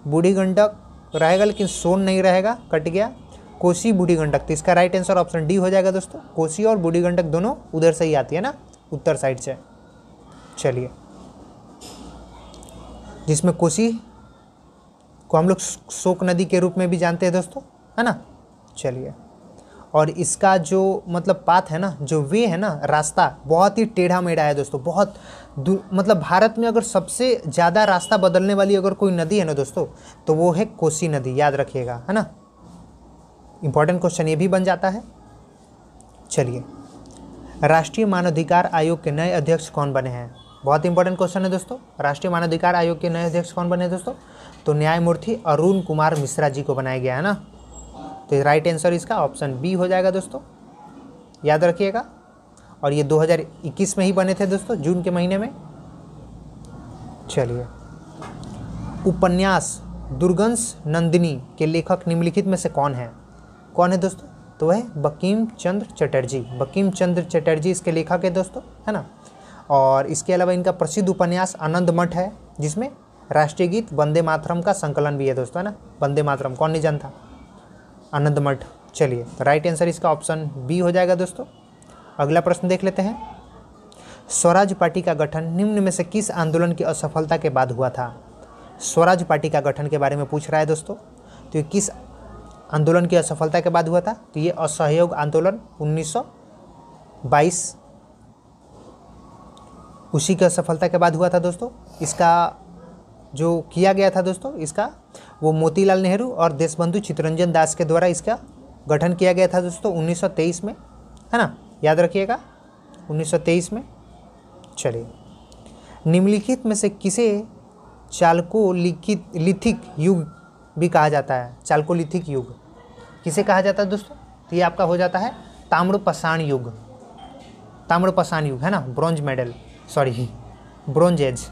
बूढ़ी गंडक रहेगा लेकिन सोन नहीं रहेगा कट गया कोसी बूढ़ी गंडक तो इसका राइट आंसर ऑप्शन डी हो जाएगा दोस्तों कोसी और बूढ़ी गंडक दोनों उधर से ही आती है ना उत्तर साइड से चलिए जिसमें कोसी को हम लोग शोक नदी के रूप में भी जानते हैं दोस्तों है ना चलिए और इसका जो मतलब पाथ है ना जो वे है ना रास्ता बहुत ही टेढ़ा मेढ़ा है दोस्तों बहुत मतलब भारत में अगर सबसे ज़्यादा रास्ता बदलने वाली अगर कोई नदी है ना दोस्तों तो वो है कोसी नदी याद रखिएगा है ना इम्पॉर्टेंट क्वेश्चन ये भी बन जाता है चलिए राष्ट्रीय मानवाधिकार आयोग के नए अध्यक्ष कौन बने हैं बहुत इंपॉर्टेंट क्वेश्चन है दोस्तों राष्ट्रीय मानवाधिकार आयोग के नए अध्यक्ष कौन बने हैं दोस्तों तो न्यायमूर्ति अरुण कुमार मिश्रा जी को बनाया गया है ना तो राइट आंसर इसका ऑप्शन बी हो जाएगा दोस्तों याद रखिएगा और ये 2021 में ही बने थे दोस्तों जून के महीने में चलिए उपन्यास दुर्गंश नंदिनी के लेखक निम्नलिखित में से कौन है कौन है दोस्तों तो वह बकीम चंद्र चटर्जी बकीम चंद्र चटर्जी इसके लेखक है दोस्तों है ना और इसके अलावा इनका प्रसिद्ध उपन्यास आनंद मठ है जिसमें राष्ट्रीय गीत वंदे मातरम का संकलन भी है दोस्तों है ना वंदे मातरम कौन नहीं जानता आनंद मठ चलिए तो राइट आंसर इसका ऑप्शन बी हो जाएगा दोस्तों अगला प्रश्न देख लेते हैं स्वराज पार्टी का गठन निम्न में से किस आंदोलन की असफलता के बाद हुआ था स्वराज पार्टी का गठन के बारे में पूछ रहा है दोस्तों तो ये किस आंदोलन की असफलता के बाद हुआ था तो ये असहयोग आंदोलन 1922 उसी की असफलता के बाद हुआ था दोस्तों इसका जो किया गया था दोस्तों इसका वो मोतीलाल नेहरू और देशबंधु चितरंजन दास के द्वारा इसका गठन किया गया था दोस्तों 1923 में है ना याद रखिएगा 1923 में चलिए निम्नलिखित में से किसे चालकोलिखित लिथिक युग भी कहा जाता है चालकोलिथिक युग किसे कहा जाता है दोस्तों तो ये आपका हो जाता है ताम्रपषाण युग ताम्रपषाण युग है ना bronze medal sorry bronze age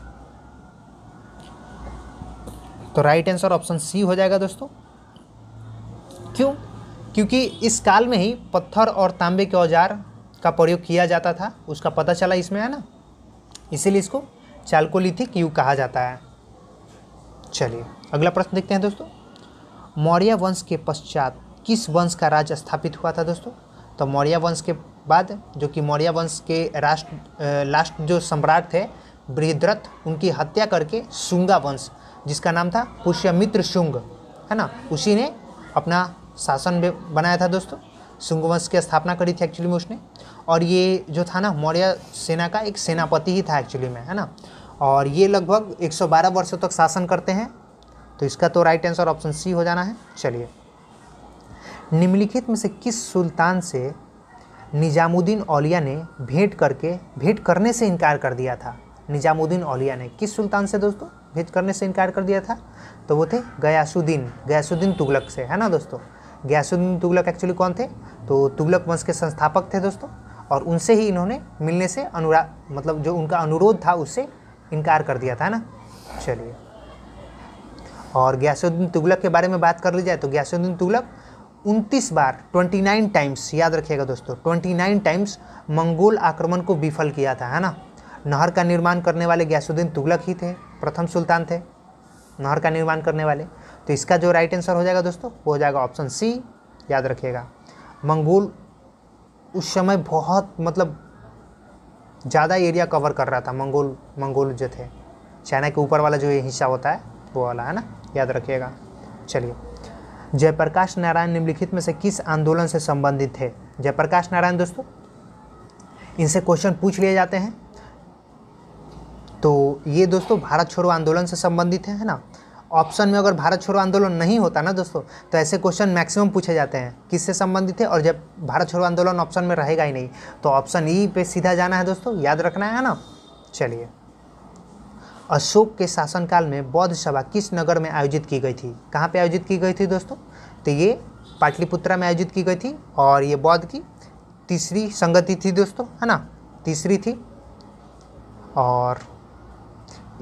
तो राइट आंसर ऑप्शन सी हो जाएगा दोस्तों क्यों क्योंकि इस काल में ही पत्थर और तांबे के औजार का प्रयोग किया जाता था उसका पता चला इसमें है ना इसीलिए इसको चालकोलिथिक युग कहा जाता है चलिए अगला प्रश्न देखते हैं दोस्तों मौर्य वंश के पश्चात किस वंश का राज स्थापित हुआ था दोस्तों तो मौर्य वंश के बाद जो कि मौर्य वंश के राष्ट्र लास्ट जो सम्राट थे बृहद्रथ उनकी हत्या करके सुंगा वंश जिसका नाम था पुष्यमित्र शुंग है ना उसी ने अपना शासन बनाया था दोस्तों शुंग वंश की स्थापना करी थी एक्चुअली में उसने और ये जो था ना मौर्य सेना का एक सेनापति ही था एक्चुअली में है ना और ये लगभग 112 वर्षों तक शासन करते हैं तो इसका तो राइट आंसर ऑप्शन सी हो जाना है चलिए निम्नलिखित में से किस सुल्तान से निजामुद्दीन औलिया ने भेंट करके भेंट करने से इनकार कर दिया था निजामुद्दीन औलिया ने किस सुल्तान से दोस्तों भेज करने से इनकार कर दिया था तो वो थे गयासुद्दीन गयासुद्दीन तुगलक से है ना दोस्तों गयासुद्दीन तुगलक एक्चुअली कौन थे तो तुगलक वंश के संस्थापक थे दोस्तों और उनसे ही इन्होंने मिलने से अनुरा मतलब जो उनका अनुरोध था उससे इनकार कर दिया था ना चलिए और गयासुद्दीन तुगलक के बारे में बात कर ली जाए तो गयासुद्दीन तुगलक उनतीस बार 29 टाइम्स याद रखिएगा दोस्तों 29 टाइम्स मंगोल आक्रमण को विफल किया था है ना नहर का निर्माण करने वाले गयासुद्दीन तुगलक ही थे प्रथम सुल्तान थे नहर का निर्माण करने वाले तो इसका जो राइट आंसर हो जाएगा दोस्तों वो हो जाएगा ऑप्शन सी याद रखिएगा मंगोल उस समय बहुत मतलब ज़्यादा एरिया कवर कर रहा था मंगोल मंगोल जो थे चाइना के ऊपर वाला जो ये हिस्सा होता है वो वाला है ना याद रखिएगा चलिए जयप्रकाश नारायण निम्नलिखित में से किस आंदोलन से संबंधित थे जयप्रकाश नारायण दोस्तों इनसे क्वेश्चन पूछ लिए जाते हैं तो ये दोस्तों भारत छोड़ो आंदोलन से संबंधित है, ना ऑप्शन में अगर भारत छोड़ो आंदोलन नहीं होता ना दोस्तों तो ऐसे क्वेश्चन मैक्सिमम पूछे जाते हैं किससे संबंधित है और जब भारत छोड़ो आंदोलन ऑप्शन में रहेगा ही नहीं तो ऑप्शन ई e पे सीधा जाना है दोस्तों याद रखना है ना चलिए अशोक के शासनकाल में बौद्ध सभा किस नगर में आयोजित की गई थी कहाँ पर आयोजित की गई थी दोस्तों तो ये पाटलिपुत्रा में आयोजित की गई थी और ये बौद्ध की तीसरी संगति थी दोस्तों है ना तीसरी थी और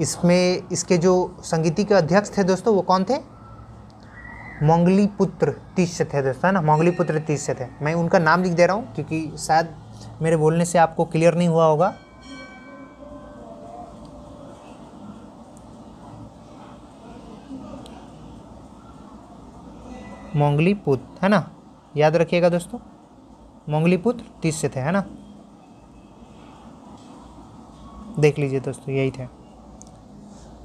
इसमें इसके जो संगीति के अध्यक्ष थे दोस्तों वो कौन थे मोंगली पुत्र तीस से थे दोस्तों है ना मंगली पुत्र तीस से थे मैं उनका नाम लिख दे रहा हूँ क्योंकि शायद मेरे बोलने से आपको क्लियर नहीं हुआ होगा मोंगली पुत्र है ना याद रखिएगा दोस्तों मोंगली पुत्र तीस से थे है ना देख लीजिए दोस्तों यही थे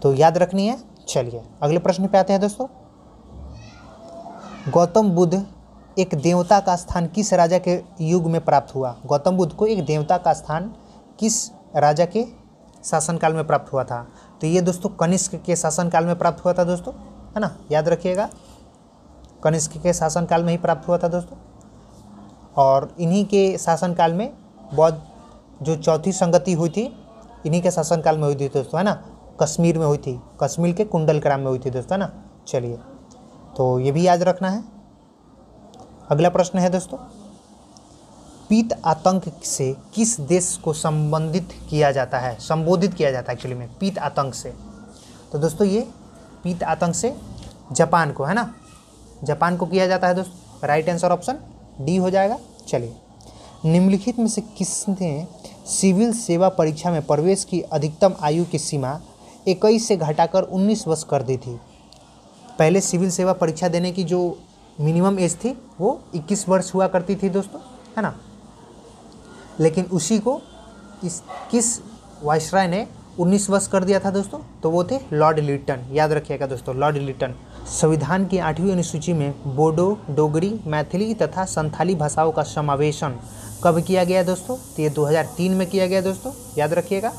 तो याद रखनी है चलिए अगले प्रश्न पे आते हैं दोस्तों गौतम बुद्ध एक देवता का स्थान किस राजा के युग में प्राप्त हुआ गौतम बुद्ध को एक देवता का स्थान किस राजा के शासनकाल में प्राप्त हुआ था तो ये दोस्तों कनिष्क के शासनकाल में प्राप्त हुआ था दोस्तों है ना याद रखिएगा कनिष्क के शासनकाल में ही प्राप्त हुआ था दोस्तों और इन्हीं के शासनकाल में बौद्ध जो चौथी संगति हुई थी इन्हीं के शासनकाल में हुई थी दोस्तों है ना कश्मीर में हुई थी कश्मीर के कुंडल ग्राम में हुई थी दोस्तों ना चलिए तो ये भी याद रखना है अगला प्रश्न है दोस्तों पीत आतंक से किस देश को संबंधित किया जाता है संबोधित किया जाता है एक्चुअली में पीत आतंक से तो दोस्तों ये पीत आतंक से जापान को है ना जापान को किया जाता है दोस्तों राइट आंसर ऑप्शन डी हो जाएगा चलिए निम्नलिखित में से किसने सिविल सेवा परीक्षा में प्रवेश की अधिकतम आयु की सीमा इक्कीस से घटाकर उन्नीस वर्ष कर दी थी पहले सिविल सेवा परीक्षा देने की जो मिनिमम एज थी वो इक्कीस वर्ष हुआ करती थी दोस्तों है ना लेकिन उसी को इस किस वायसराय ने 19 वर्ष कर दिया था दोस्तों तो वो थे लॉर्ड लिटन याद रखिएगा दोस्तों लॉर्ड लिटन संविधान की आठवीं अनुसूची में बोडो डोगरी मैथिली तथा संथाली भाषाओं का समावेशन कब किया गया दोस्तों तो ये 2003 में किया गया दोस्तों याद रखिएगा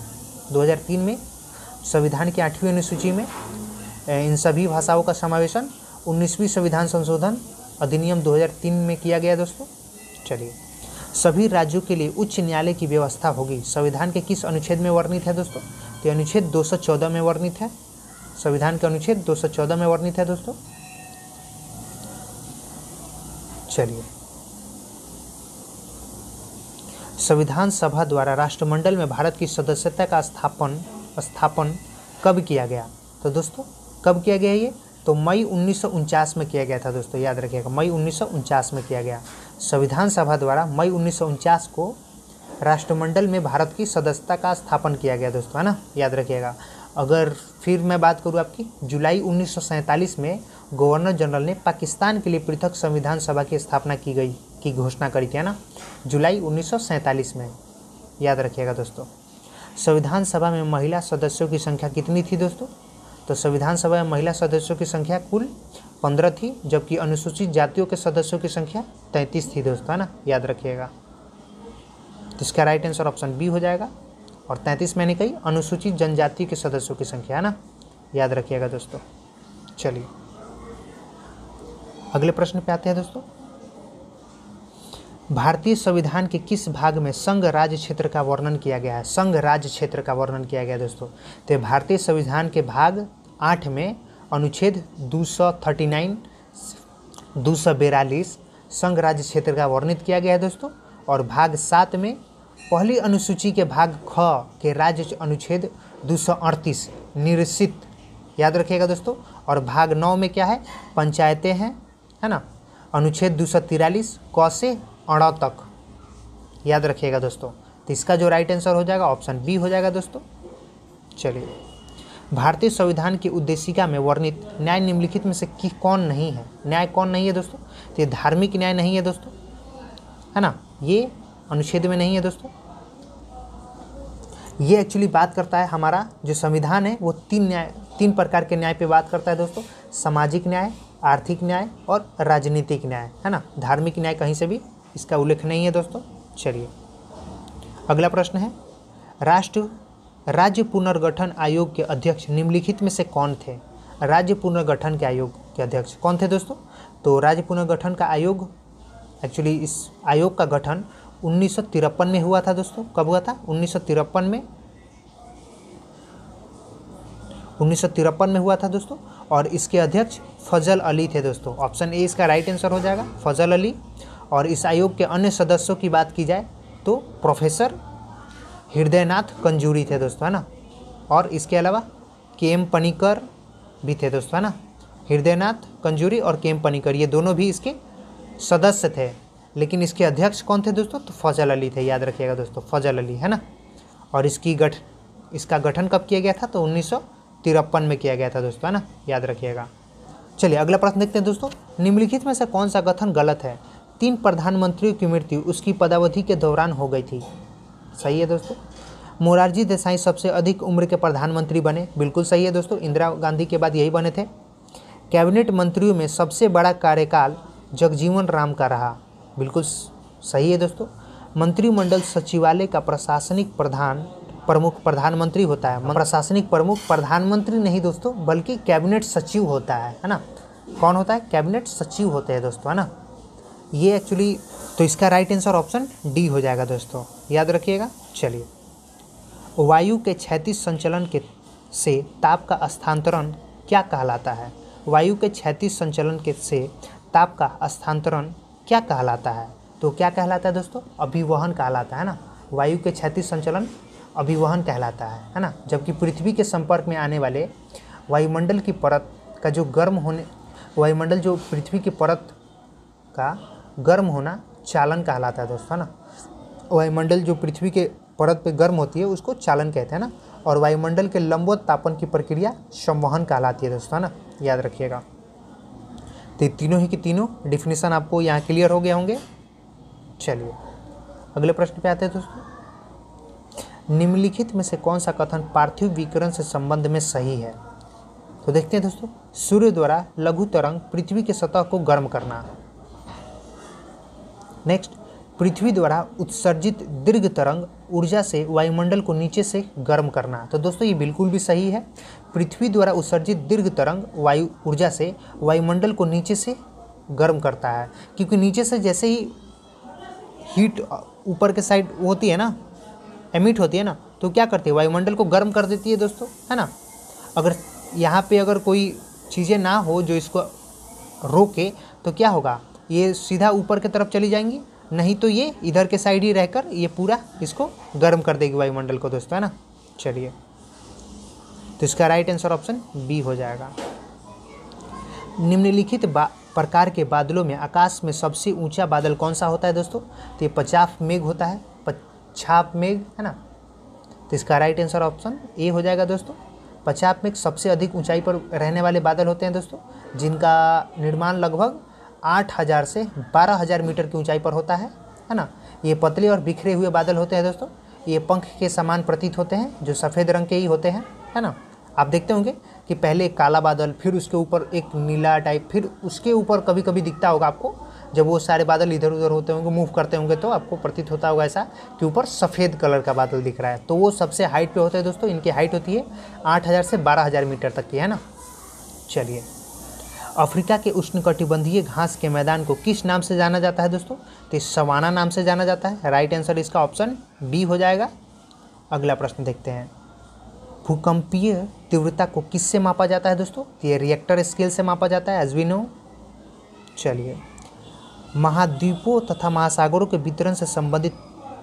2003 में संविधान की आठवीं अनुसूची में इन सभी भाषाओं का समावेशन उन्नीसवीं संविधान संशोधन अधिनियम 2003 में किया गया दोस्तों चलिए सभी राज्यों के लिए उच्च न्यायालय की व्यवस्था होगी संविधान के किस अनुच्छेद में वर्णित है दोस्तों तो अनुच्छेद 214 में वर्णित है संविधान के अनुच्छेद 214 में वर्णित है दोस्तों चलिए संविधान सभा द्वारा राष्ट्रमंडल में भारत की सदस्यता का स्थापन स्थापन कब किया गया तो दोस्तों कब किया गया ये तो मई उन्नीस में किया गया था दोस्तों याद रखिएगा मई उन्नीस में किया गया संविधान सभा द्वारा मई उन्नीस को राष्ट्रमंडल में भारत की सदस्यता का स्थापन किया गया दोस्तों है ना याद रखिएगा अगर फिर मैं बात करूँ आपकी जुलाई उन्नीस में गवर्नर जनरल ने पाकिस्तान के लिए पृथक संविधान सभा की स्थापना की गई की घोषणा करी थी है ना जुलाई उन्नीस में याद रखिएगा दोस्तों संविधान सभा में महिला सदस्यों की संख्या कितनी थी दोस्तों तो संविधान सभा में महिला सदस्यों की संख्या कुल पंद्रह थी जबकि अनुसूचित जातियों के सदस्यों की संख्या तैंतीस थी दोस्तों है ना याद रखिएगा तो इसका राइट आंसर ऑप्शन बी हो जाएगा और तैंतीस मैंने कही अनुसूचित जनजाति के सदस्यों की संख्या है ना याद रखिएगा दोस्तों चलिए अगले प्रश्न पे आते हैं दोस्तों भारतीय संविधान के किस भाग में संघ राज्य क्षेत्र का वर्णन किया गया है संघ राज्य क्षेत्र का वर्णन किया गया दोस्तों तो भारतीय संविधान के भाग आठ में अनुच्छेद दो सौ थर्टी नाइन दो सौ बयालीस संघ राज्य क्षेत्र का वर्णित किया गया है दोस्तों और भाग सात में पहली अनुसूची के भाग ख के राज्य अनुच्छेद दो सौ अड़तीस निरसित याद रखिएगा दोस्तों और भाग नौ में क्या है पंचायतें हैं है ना अनुच्छेद दो सौ तिरालीस क से अण तक याद रखिएगा दोस्तों तो इसका जो राइट आंसर हो जाएगा ऑप्शन बी हो जाएगा दोस्तों चलिए भारतीय संविधान की उद्देशिका में वर्णित न्याय निम्नलिखित में से कि कौन नहीं है न्याय कौन नहीं है दोस्तों तो ये धार्मिक न्याय नहीं है दोस्तों है ना ये अनुच्छेद में नहीं है दोस्तों ये एक्चुअली बात करता है हमारा जो संविधान है वो तीन न्याय तीन प्रकार के न्याय पे बात करता है दोस्तों सामाजिक न्याय आर्थिक न्याय और राजनीतिक न्याय है ना धार्मिक न्याय कहीं से भी इसका उल्लेख नहीं है दोस्तों चलिए अगला प्रश्न है राष्ट्र राज्य पुनर्गठन आयोग के अध्यक्ष निम्नलिखित में से कौन थे राज्य पुनर्गठन के आयोग के अध्यक्ष कौन थे दोस्तों तो राज्य पुनर्गठन का आयोग एक्चुअली इस आयोग का गठन उन्नीस में हुआ था दोस्तों कब हुआ था उन्नीस में उन्नीस में हुआ था दोस्तों और इसके अध्यक्ष फजल अली थे दोस्तों ऑप्शन ए इसका राइट आंसर हो जाएगा फजल अली और इस आयोग के अन्य सदस्यों की बात की जाए तो प्रोफेसर हृदयनाथ कंजूरी थे दोस्तों है ना और इसके अलावा के एम पनीकर भी थे दोस्तों है ना हृदयनाथ कंजूरी और के एम पनीकर ये दोनों भी इसके सदस्य थे लेकिन इसके अध्यक्ष कौन थे दोस्तों तो फजल अली थे याद रखिएगा दोस्तों फजल अली है ना और इसकी गठ इसका गठन कब किया गया था तो उन्नीस में किया गया था दोस्तों है ना याद रखिएगा चलिए अगला प्रश्न देखते हैं दोस्तों निम्नलिखित में से कौन सा कथन गलत है तीन प्रधानमंत्रियों की मृत्यु उसकी पदावधि के दौरान हो गई थी सही है दोस्तों मोरारजी देसाई सबसे अधिक उम्र के प्रधानमंत्री बने बिल्कुल सही है दोस्तों इंदिरा गांधी के बाद यही बने थे कैबिनेट मंत्रियों में सबसे बड़ा कार्यकाल जगजीवन राम का रहा बिल्कुल सही है दोस्तों मंत्रिमंडल सचिवालय का प्रशासनिक प्रधान प्रमुख प्रधानमंत्री होता है प्रशासनिक प्रमुख प्रधानमंत्री नहीं दोस्तों बल्कि कैबिनेट सचिव होता है है ना कौन होता है कैबिनेट सचिव होते हैं दोस्तों है ना ये एक्चुअली तो इसका राइट आंसर ऑप्शन डी हो जाएगा दोस्तों याद रखिएगा चलिए वायु के क्षैतिज संचलन के से ताप का स्थानांतरण क्या कहलाता है वायु के क्षैतिज संचलन के से ताप का स्थानांतरण क्या कहलाता है तो क्या कहलाता है दोस्तों अभिवहन कहलाता है ना वायु के क्षैतिज संचलन अभिवहन कहलाता है है ना जबकि पृथ्वी के संपर्क में आने वाले वायुमंडल की परत का जो गर्म होने वायुमंडल जो पृथ्वी की परत का गर्म होना चालन कहलाता है दोस्तों ना वायुमंडल जो पृथ्वी के परत पे गर्म होती है उसको चालन कहते हैं ना और वायुमंडल के लंबोत्तापन की प्रक्रिया संवहन कहलाती है दोस्तों ना याद रखिएगा तो तीनों ही की तीनों डिफिनेशन आपको यहाँ क्लियर हो गए होंगे चलिए अगले प्रश्न पे आते हैं दोस्तों निम्नलिखित में से कौन सा कथन पार्थिव विकिरण से संबंध में सही है तो देखते हैं दोस्तों सूर्य द्वारा लघु तरंग पृथ्वी के सतह को गर्म करना नेक्स्ट पृथ्वी द्वारा उत्सर्जित दीर्घ तरंग ऊर्जा से वायुमंडल को नीचे से गर्म करना तो दोस्तों ये बिल्कुल भी सही है पृथ्वी द्वारा उत्सर्जित दीर्घ तरंग वायु ऊर्जा से वायुमंडल को नीचे से गर्म करता है क्योंकि नीचे से जैसे ही हीट ऊपर के साइड होती है ना एमिट होती है ना तो क्या करती है वायुमंडल को गर्म कर देती है दोस्तों है ना अगर यहाँ पे अगर कोई चीज़ें ना हो जो इसको रोके तो क्या होगा ये सीधा ऊपर की तरफ चली जाएंगी नहीं तो ये इधर के साइड ही रहकर ये पूरा इसको गर्म कर देगी वायुमंडल को दोस्तों है ना चलिए तो इसका राइट आंसर ऑप्शन बी हो जाएगा निम्नलिखित प्रकार के बादलों में आकाश में सबसे ऊंचा बादल कौन सा होता है दोस्तों तो ये पचाप मेघ होता है पछाप मेघ है ना तो इसका राइट आंसर ऑप्शन ए हो जाएगा दोस्तों पछाप मेघ सबसे अधिक ऊंचाई पर रहने वाले बादल होते हैं दोस्तों जिनका निर्माण लगभग आठ हज़ार से बारह हज़ार मीटर की ऊंचाई पर होता है है ना ये पतले और बिखरे हुए बादल होते हैं दोस्तों ये पंख के समान प्रतीत होते हैं जो सफ़ेद रंग के ही होते हैं है ना आप देखते होंगे कि पहले काला बादल फिर उसके ऊपर एक नीला टाइप फिर उसके ऊपर कभी कभी दिखता होगा आपको जब वो सारे बादल इधर उधर होते होंगे मूव करते होंगे तो आपको प्रतीत होता होगा ऐसा कि ऊपर सफ़ेद कलर का बादल दिख रहा है तो वो सबसे हाइट पे होते हैं दोस्तों इनकी हाइट होती है 8000 से 12000 मीटर तक की है ना चलिए अफ्रीका के उष्णकटिबंधीय घास के मैदान को किस नाम से जाना जाता है दोस्तों तो सवाना नाम से जाना जाता है राइट आंसर इसका ऑप्शन बी हो जाएगा अगला प्रश्न देखते हैं भूकंपीय तीव्रता को किससे मापा जाता है दोस्तों तो ये रिएक्टर स्केल से मापा जाता है एज वी नो चलिए महाद्वीपों तथा महासागरों के वितरण से संबंधित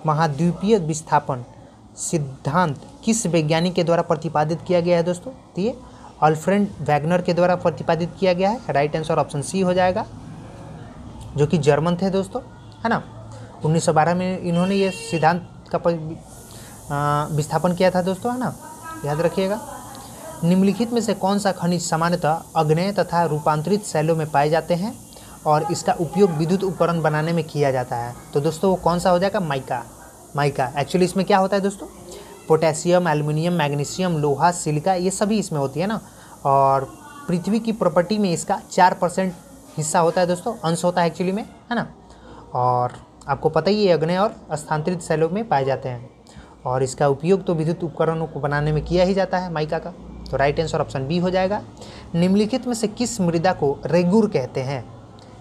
महाद्वीपीय विस्थापन सिद्धांत किस वैज्ञानिक के द्वारा प्रतिपादित किया गया है दोस्तों तो ये अल्फ्रेंड वैगनर के द्वारा प्रतिपादित किया गया है राइट आंसर ऑप्शन सी हो जाएगा जो कि जर्मन थे दोस्तों है ना 1912 में इन्होंने ये सिद्धांत का विस्थापन किया था दोस्तों है ना याद रखिएगा निम्नलिखित में से कौन सा खनिज सामान्यतः अग्नेय तथा रूपांतरित शैलों में पाए जाते हैं और इसका उपयोग विद्युत उपकरण बनाने में किया जाता है तो दोस्तों वो कौन सा हो जाएगा माइका माइका एक्चुअली इसमें क्या होता है दोस्तों पोटेशियम एल्युमिनियम मैग्नीशियम लोहा सिलिका ये सभी इसमें होती है ना और पृथ्वी की प्रॉपर्टी में इसका चार परसेंट हिस्सा होता है दोस्तों अंश होता है एक्चुअली में है ना और आपको पता ही है अग्नय और स्थानांतरित शैलों में पाए जाते हैं और इसका उपयोग तो विद्युत उपकरणों को बनाने में किया ही जाता है माइका का तो राइट आंसर ऑप्शन बी हो जाएगा निम्नलिखित में से किस मृदा को रेगुर कहते हैं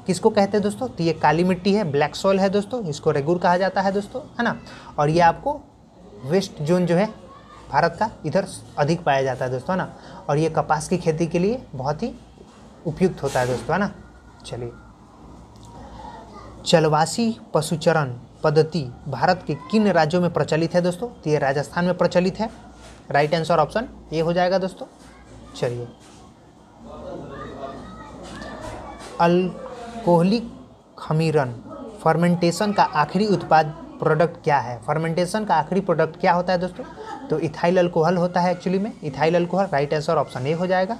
किसको कहते हैं दोस्तों तो ये काली मिट्टी है ब्लैक सॉल है दोस्तों इसको रेगुर कहा जाता है दोस्तों है ना और ये आपको वेस्ट जोन जो है भारत का इधर अधिक पाया जाता है दोस्तों है ना और ये कपास की खेती के लिए बहुत ही उपयुक्त होता है दोस्तों है ना चलिए चलवासी पशुचरण पद्धति भारत के किन राज्यों में प्रचलित है दोस्तों तो ये राजस्थान में प्रचलित है राइट आंसर ऑप्शन ये हो जाएगा दोस्तों चलिए अल्कोहलिक खमीरन फर्मेंटेशन का आखिरी उत्पाद प्रोडक्ट क्या है फर्मेंटेशन का आखिरी प्रोडक्ट क्या होता है दोस्तों तो इथाइल अल्कोहल होता है एक्चुअली में ethyl alcohol right answer option A हो जाएगा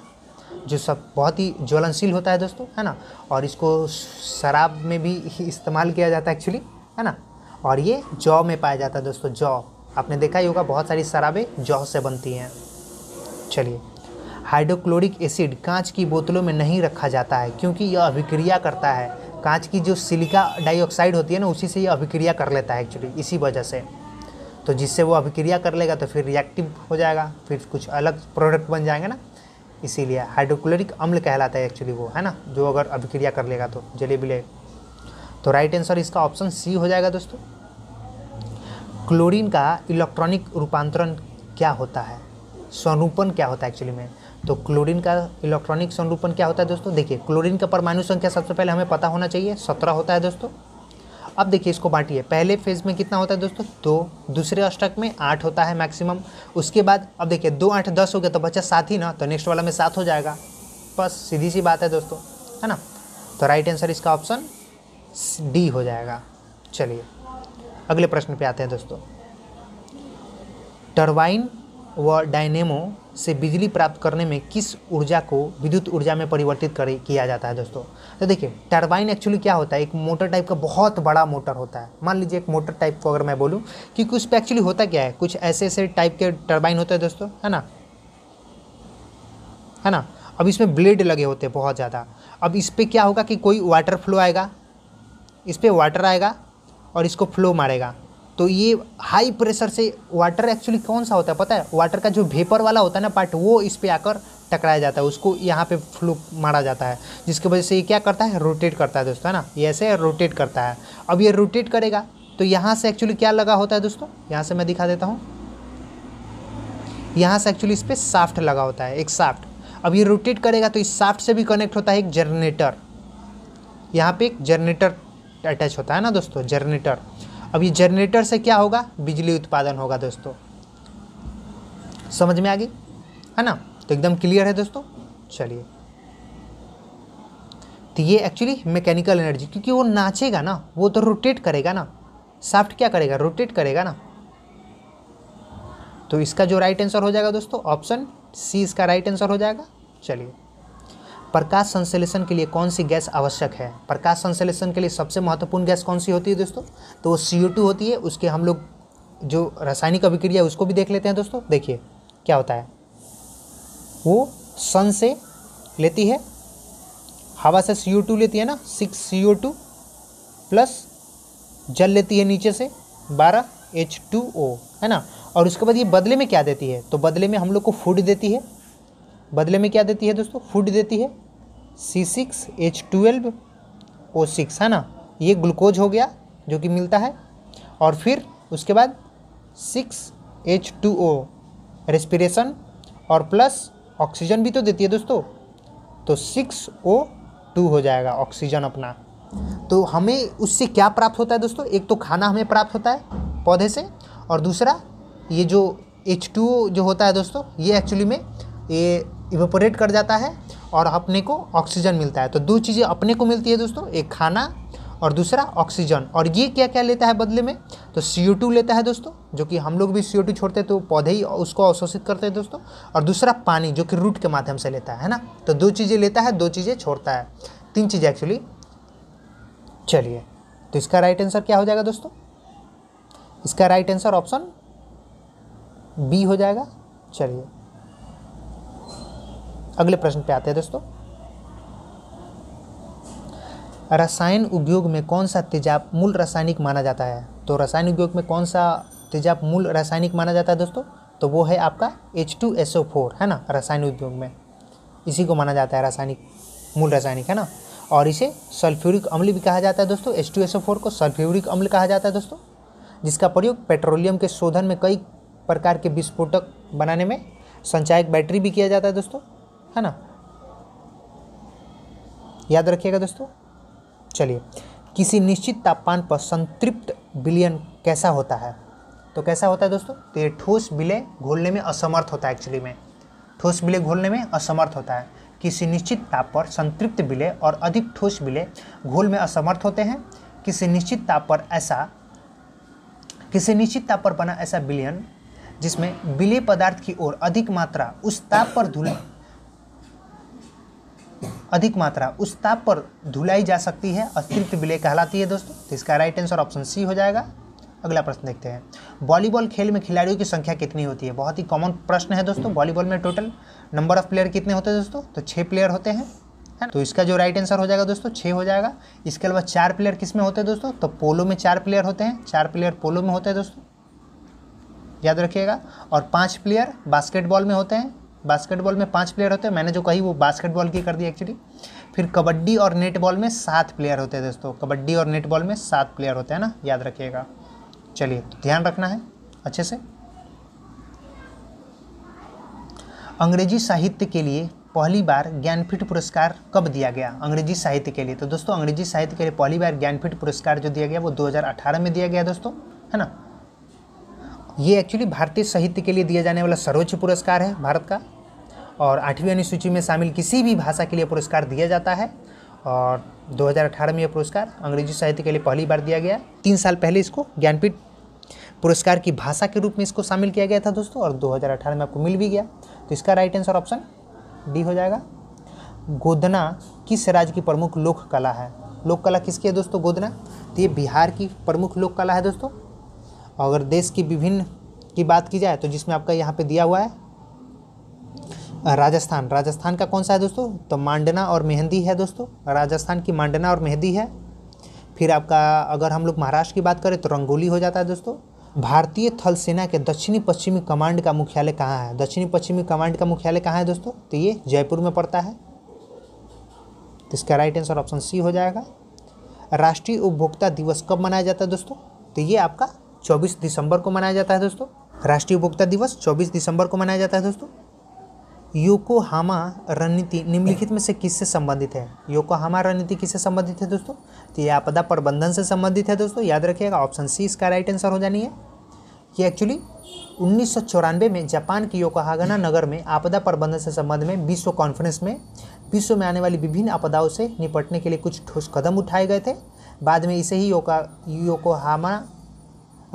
जो सब बहुत ही ज्वलनशील होता है दोस्तों है ना और इसको शराब में भी इस्तेमाल किया जाता है एक्चुअली है ना और ये जौ में पाया जाता है दोस्तों जौ आपने देखा ही होगा बहुत सारी शराबें जौ से बनती हैं चलिए हाइड्रोक्लोरिक एसिड कांच की बोतलों में नहीं रखा जाता है क्योंकि यह अभिक्रिया करता है कांच की जो सिलिका डाइऑक्साइड होती है ना उसी से ये अभिक्रिया कर लेता है एक्चुअली इसी वजह से तो जिससे वो अभिक्रिया कर लेगा तो फिर रिएक्टिव हो जाएगा फिर कुछ अलग प्रोडक्ट बन जाएंगे ना इसीलिए हाइड्रोक्लोरिक अम्ल कहलाता है एक्चुअली वो है ना जो अगर अभिक्रिया कर लेगा तो जले बिले तो राइट आंसर इसका ऑप्शन सी हो जाएगा दोस्तों क्लोरीन का इलेक्ट्रॉनिक रूपांतरण क्या होता है स्वरूपन क्या होता है एक्चुअली में तो क्लोरीन का इलेक्ट्रॉनिक संरूपण क्या होता है दोस्तों देखिए क्लोरीन का परमाणु संख्या सबसे पहले हमें पता होना चाहिए सत्रह होता है दोस्तों अब देखिए इसको बांटिए पहले फेज में कितना होता है दोस्तों दो दूसरे अष्टक में आठ होता है मैक्सिमम उसके बाद अब देखिए दो आठ दस हो गया तो बच्चा सात ही ना तो नेक्स्ट वाला में सात हो जाएगा बस सीधी सी बात है दोस्तों है ना तो राइट आंसर इसका ऑप्शन डी हो जाएगा चलिए अगले प्रश्न पे आते हैं दोस्तों टर्बाइन व डायनेमो से बिजली प्राप्त करने में किस ऊर्जा को विद्युत ऊर्जा में परिवर्तित कर किया जाता है दोस्तों तो देखिए टरबाइन एक्चुअली क्या होता है एक मोटर टाइप का बहुत बड़ा मोटर होता है मान लीजिए एक मोटर टाइप को अगर मैं बोलूँ क्योंकि उस पर एक्चुअली होता क्या है कुछ ऐसे ऐसे टाइप के टर्बाइन होते हैं दोस्तों है ना है ना अब इसमें ब्लेड लगे होते हैं बहुत ज़्यादा अब इस पर क्या होगा कि कोई वाटर फ्लो आएगा इस पर वाटर आएगा और इसको फ्लो मारेगा तो ये हाई प्रेशर से वाटर एक्चुअली कौन सा होता है पता है वाटर का जो भेपर वाला होता है ना पार्ट वो इस पर आकर टकराया जाता है उसको यहाँ पे फ्लू मारा जाता है जिसकी वजह से ये क्या करता है रोटेट करता है दोस्तों है ना ये ऐसे रोटेट करता है अब ये रोटेट करेगा तो यहाँ से एक्चुअली क्या लगा होता है दोस्तों यहाँ से मैं दिखा देता हूँ यहाँ से एक्चुअली इस पर साफ्ट लगा होता है एक साफ्ट अब ये रोटेट करेगा तो इस साफ्ट से भी कनेक्ट होता है एक जनरेटर यहाँ पे एक जनरेटर अटैच होता है ना दोस्तों जनरेटर अब ये जनरेटर से क्या होगा बिजली उत्पादन होगा दोस्तों समझ में आ गई है ना तो एकदम क्लियर है दोस्तों चलिए तो ये एक्चुअली मैकेनिकल एनर्जी क्योंकि वो नाचेगा ना वो तो रोटेट करेगा ना साफ्ट क्या करेगा रोटेट करेगा ना तो इसका जो राइट आंसर हो जाएगा दोस्तों ऑप्शन सी इसका राइट आंसर हो जाएगा चलिए प्रकाश संश्लेषण के लिए कौन सी गैस आवश्यक है प्रकाश संश्लेषण के लिए सबसे महत्वपूर्ण गैस कौन सी होती है दोस्तों तो वो सी होती है उसके हम लोग जो रासायनिक अभिक्रिया उसको भी देख लेते हैं दोस्तों देखिए क्या होता है वो सन से लेती है हवा से सी लेती है ना सिक्स सी प्लस जल लेती है नीचे से बारह एच टू ओ है ना और उसके बाद ये बदले में क्या देती है तो बदले में हम लोग को फूड देती है बदले में क्या देती है दोस्तों फूड देती है C six H twelve O six है ना ये ग्लूकोज हो गया जो कि मिलता है और फिर उसके बाद six H two O respiration और प्लस ऑक्सीजन भी तो देती है दोस्तों तो सिक्स ओ टू हो जाएगा ऑक्सीजन अपना तो हमें उससे क्या प्राप्त होता है दोस्तों एक तो खाना हमें प्राप्त होता है पौधे से और दूसरा ये जो एच टू जो होता है दोस्तों ये एक्चुअली में ये इवेपोरेट कर जाता है और अपने को ऑक्सीजन मिलता है तो दो चीज़ें अपने को मिलती है दोस्तों एक खाना और दूसरा ऑक्सीजन और ये क्या क्या लेता है बदले में तो CO2 लेता है दोस्तों जो कि हम लोग भी CO2 छोड़ते हैं तो पौधे ही उसको अवशोषित करते हैं दोस्तों और दूसरा पानी जो कि रूट के माध्यम से लेता है ना तो दो चीज़ें लेता है दो चीज़ें छोड़ता है तीन चीज़ें एक्चुअली चलिए तो इसका राइट आंसर क्या हो जाएगा दोस्तों इसका राइट आंसर ऑप्शन बी हो जाएगा चलिए अगले प्रश्न पे आते हैं दोस्तों रसायन उद्योग में कौन सा तेजाब मूल रासायनिक माना जाता है तो रसायन उद्योग में कौन सा तेजाब मूल रासायनिक माना जाता है दोस्तों तो वो है आपका H two S O four है ना रसायन उद्योग में इसी को माना जाता है रासायनिक मूल रासायनिक है ना और इसे सल्फ्यूरिक अम्ल भी कहा जाता है दोस्तों H two S O four को सल्फ्यूरिक अम्ल कहा जाता है दोस्तों जिसका प्रयोग पेट्रोलियम के शोधन में कई प्रकार के विस्फोटक बनाने में संचायक बैटरी भी किया जाता है दोस्तों है ना याद रखिएगा दोस्तों चलिए किसी निश्चित तापमान पर संतृप्त विलयन कैसा होता है तो कैसा होता है दोस्तों तो ये ठोस विलय घोलने में असमर्थ होता है एक्चुअली में ठोस विलय घोलने में असमर्थ होता है किसी निश्चित ताप पर संतृप्त विलय और अधिक ठोस विलय घोल में असमर्थ होते हैं किसी निश्चित ताप पर ऐसा किसी निश्चित ताप पर बना ऐसा विलयन जिसमें विलय पदार्थ की ओर अधिक मात्रा उस ताप पर धुल अधिक मात्रा उस ताप पर धुलाई जा सकती है अतिरिक्त विलय कहलाती है दोस्तों तो इसका राइट आंसर ऑप्शन सी हो जाएगा अगला प्रश्न देखते हैं वॉलीबॉल खेल में खिलाड़ियों की संख्या कितनी होती है बहुत ही कॉमन प्रश्न है दोस्तों वॉलीबॉल में टोटल नंबर ऑफ प्लेयर कितने होते हैं दोस्तों तो छः प्लेयर होते हैं तो इसका जो राइट आंसर हो जाएगा दोस्तों छः हो जाएगा इसके अलावा चार प्लेयर किस में होते हैं दोस्तों तो पोलो में चार प्लेयर होते हैं चार प्लेयर पोलो में होते हैं दोस्तों याद रखिएगा और पाँच प्लेयर बास्केटबॉल में होते हैं बास्केटबॉल में पांच प्लेयर होते हैं मैंने जो कही वो बास्केटबॉल की कर दी एक्चुअली फिर कबड्डी और नेटबॉल में सात प्लेयर होते हैं दोस्तों कबड्डी और नेटबॉल में सात प्लेयर होते हैं ना याद रखिएगा चलिए ध्यान रखना है अच्छे से अंग्रेजी साहित्य के लिए पहली बार ज्ञानपीठ पुरस्कार कब दिया गया अंग्रेजी साहित्य के लिए तो दोस्तों अंग्रेजी साहित्य के लिए पहली बार ज्ञानपीठ पुरस्कार जो दिया गया वो 2018 में दिया गया दोस्तों है ना ये एक्चुअली भारतीय साहित्य के लिए दिया जाने वाला सर्वोच्च पुरस्कार है भारत का और आठवीं अनुसूची में शामिल किसी भी भाषा के लिए पुरस्कार दिया जाता है और 2018 में यह पुरस्कार अंग्रेजी साहित्य के लिए पहली बार दिया गया तीन साल पहले इसको ज्ञानपीठ पुरस्कार की भाषा के रूप में इसको शामिल किया गया था दोस्तों और 2018 में आपको मिल भी गया तो इसका राइट आंसर ऑप्शन डी हो जाएगा गोदना किस राज्य की प्रमुख लोक कला है लोक कला किसकी है दोस्तों गोदना तो ये बिहार की प्रमुख लोक कला है दोस्तों और अगर देश की विभिन्न की बात की जाए तो जिसमें आपका यहाँ पे दिया हुआ है राजस्थान राजस्थान का कौन सा है दोस्तों तो मांडना और मेहंदी है दोस्तों राजस्थान की मांडना और मेहंदी है फिर आपका अगर हम लोग महाराष्ट्र की बात करें तो रंगोली हो जाता है दोस्तों भारतीय थल सेना के दक्षिणी पश्चिमी कमांड का मुख्यालय कहाँ है दक्षिणी पश्चिमी कमांड का मुख्यालय कहाँ है दोस्तों तो ये जयपुर में पड़ता है तो इसका राइट आंसर ऑप्शन सी हो जाएगा राष्ट्रीय उपभोक्ता दिवस कब मनाया जाता है दोस्तों तो ये आपका चौबीस दिसंबर को मनाया जाता है दोस्तों राष्ट्रीय उपभोक्ता दिवस चौबीस दिसंबर को मनाया जाता है दोस्तों योकोहामा रणनीति निम्नलिखित में से किससे संबंधित है योकोहामा रणनीति किससे संबंधित है दोस्तों तो ये आपदा प्रबंधन से संबंधित है दोस्तों याद रखिएगा ऑप्शन सी इसका राइट आंसर हो जानी है ये एक्चुअली उन्नीस में जापान की योकोहागना नगर में आपदा प्रबंधन से संबंध में विश्व कॉन्फ्रेंस में विश्व में आने वाली विभिन्न आपदाओं से निपटने के लिए कुछ ठोस कदम उठाए गए थे बाद में इसे ही योका योकोहामा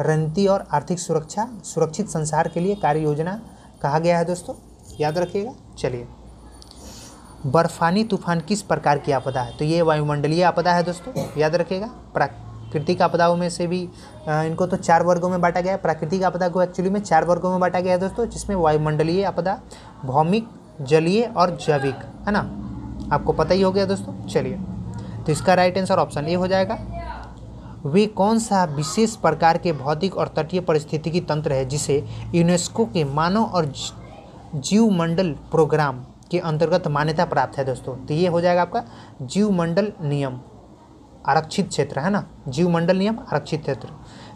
रणनीति और आर्थिक सुरक्षा सुरक्षित संसार के लिए कार्य योजना कहा गया है दोस्तों याद रखिएगा चलिए बर्फानी तूफान किस प्रकार की आपदा है तो ये वायुमंडलीय आपदा है दोस्तों याद रखिएगा प्राकृतिक आपदाओं में से भी इनको तो चार वर्गों में बांटा गया है प्राकृतिक आपदा को एक्चुअली में चार वर्गों में बांटा गया है दोस्तों जिसमें वायुमंडलीय आपदा भौमिक जलीय और जैविक है ना आपको पता ही हो गया दोस्तों चलिए तो इसका राइट आंसर ऑप्शन ए हो जाएगा वे कौन सा विशेष प्रकार के भौतिक और तटीय की तंत्र है जिसे यूनेस्को के मानव और जीवमंडल प्रोग्राम के अंतर्गत मान्यता प्राप्त है दोस्तों तो ये हो जाएगा आपका जीवमंडल नियम आरक्षित क्षेत्र है ना जीवमंडल नियम आरक्षित क्षेत्र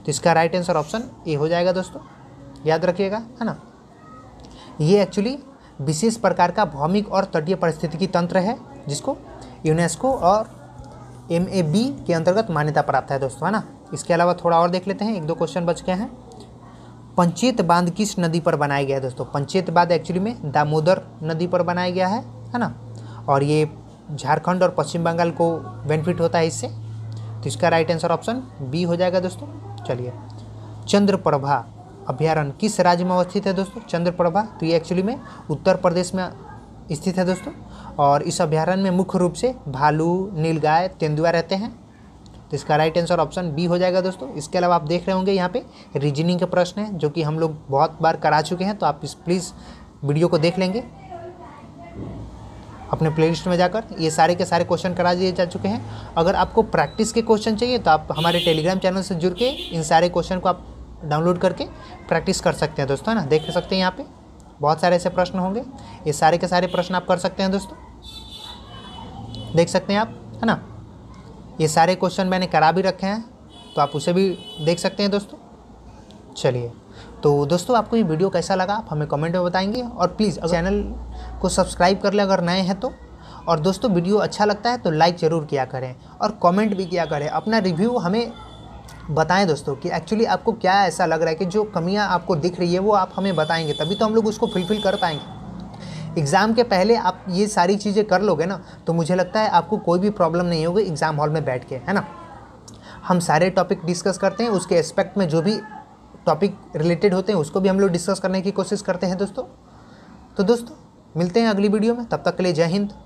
तो इसका राइट आंसर ऑप्शन ए हो जाएगा दोस्तों याद रखिएगा है ना ये एक्चुअली विशेष प्रकार का भौमिक और तटीय की तंत्र है जिसको यूनेस्को और एम ए बी के अंतर्गत मान्यता प्राप्त है दोस्तों है ना इसके अलावा थोड़ा और देख लेते हैं एक दो क्वेश्चन बच गए हैं पंचेत बांध किस नदी पर बनाया गया है दोस्तों पंचेत बांध एक्चुअली में दामोदर नदी पर बनाया गया है है ना और ये झारखंड और पश्चिम बंगाल को बेनिफिट होता है इससे तो इसका राइट आंसर ऑप्शन बी हो जाएगा दोस्तों चलिए चंद्रप्रभा अभ्यारण्य किस राज्य में अवस्थित है दोस्तों चंद्रप्रभा तो ये एक्चुअली में उत्तर प्रदेश में स्थित है दोस्तों और इस अभ्यारण्य में मुख्य रूप से भालू नीलगाय तेंदुआ रहते हैं तो इसका राइट आंसर ऑप्शन बी हो जाएगा दोस्तों इसके अलावा आप देख रहे होंगे यहाँ पे रीजनिंग के प्रश्न है जो कि हम लोग बहुत बार करा चुके हैं तो आप इस प्लीज़ वीडियो को देख लेंगे अपने प्लेलिस्ट में जाकर ये सारे के सारे क्वेश्चन करा दिए जा चुके हैं अगर आपको प्रैक्टिस के क्वेश्चन चाहिए तो आप हमारे टेलीग्राम चैनल से जुड़ के इन सारे क्वेश्चन को आप डाउनलोड करके प्रैक्टिस कर सकते हैं दोस्तों है ना देख सकते हैं यहाँ पर बहुत सारे ऐसे प्रश्न होंगे ये सारे के सारे प्रश्न आप कर सकते हैं दोस्तों देख सकते हैं आप है ना ये सारे क्वेश्चन मैंने करा भी रखे हैं तो आप उसे भी देख सकते हैं दोस्तों चलिए तो दोस्तों आपको ये वीडियो कैसा लगा आप हमें कमेंट में बताएंगे और प्लीज़ चैनल को सब्सक्राइब कर लें अगर नए हैं तो और दोस्तों वीडियो अच्छा लगता है तो लाइक ज़रूर किया करें और कमेंट भी किया करें अपना रिव्यू हमें बताएं दोस्तों कि एक्चुअली आपको क्या ऐसा लग रहा है कि जो कमियां आपको दिख रही है वो आप हमें बताएंगे तभी तो हम लोग उसको फुलफ़िल कर पाएंगे एग्ज़ाम के पहले आप ये सारी चीज़ें कर लोगे ना तो मुझे लगता है आपको कोई भी प्रॉब्लम नहीं होगी एग्ज़ाम हॉल में बैठ के है ना हम सारे टॉपिक डिस्कस करते हैं उसके एस्पेक्ट में जो भी टॉपिक रिलेटेड होते हैं उसको भी हम लोग डिस्कस करने की कोशिश करते हैं दोस्तों तो दोस्तों मिलते हैं अगली वीडियो में तब तक के लिए जय हिंद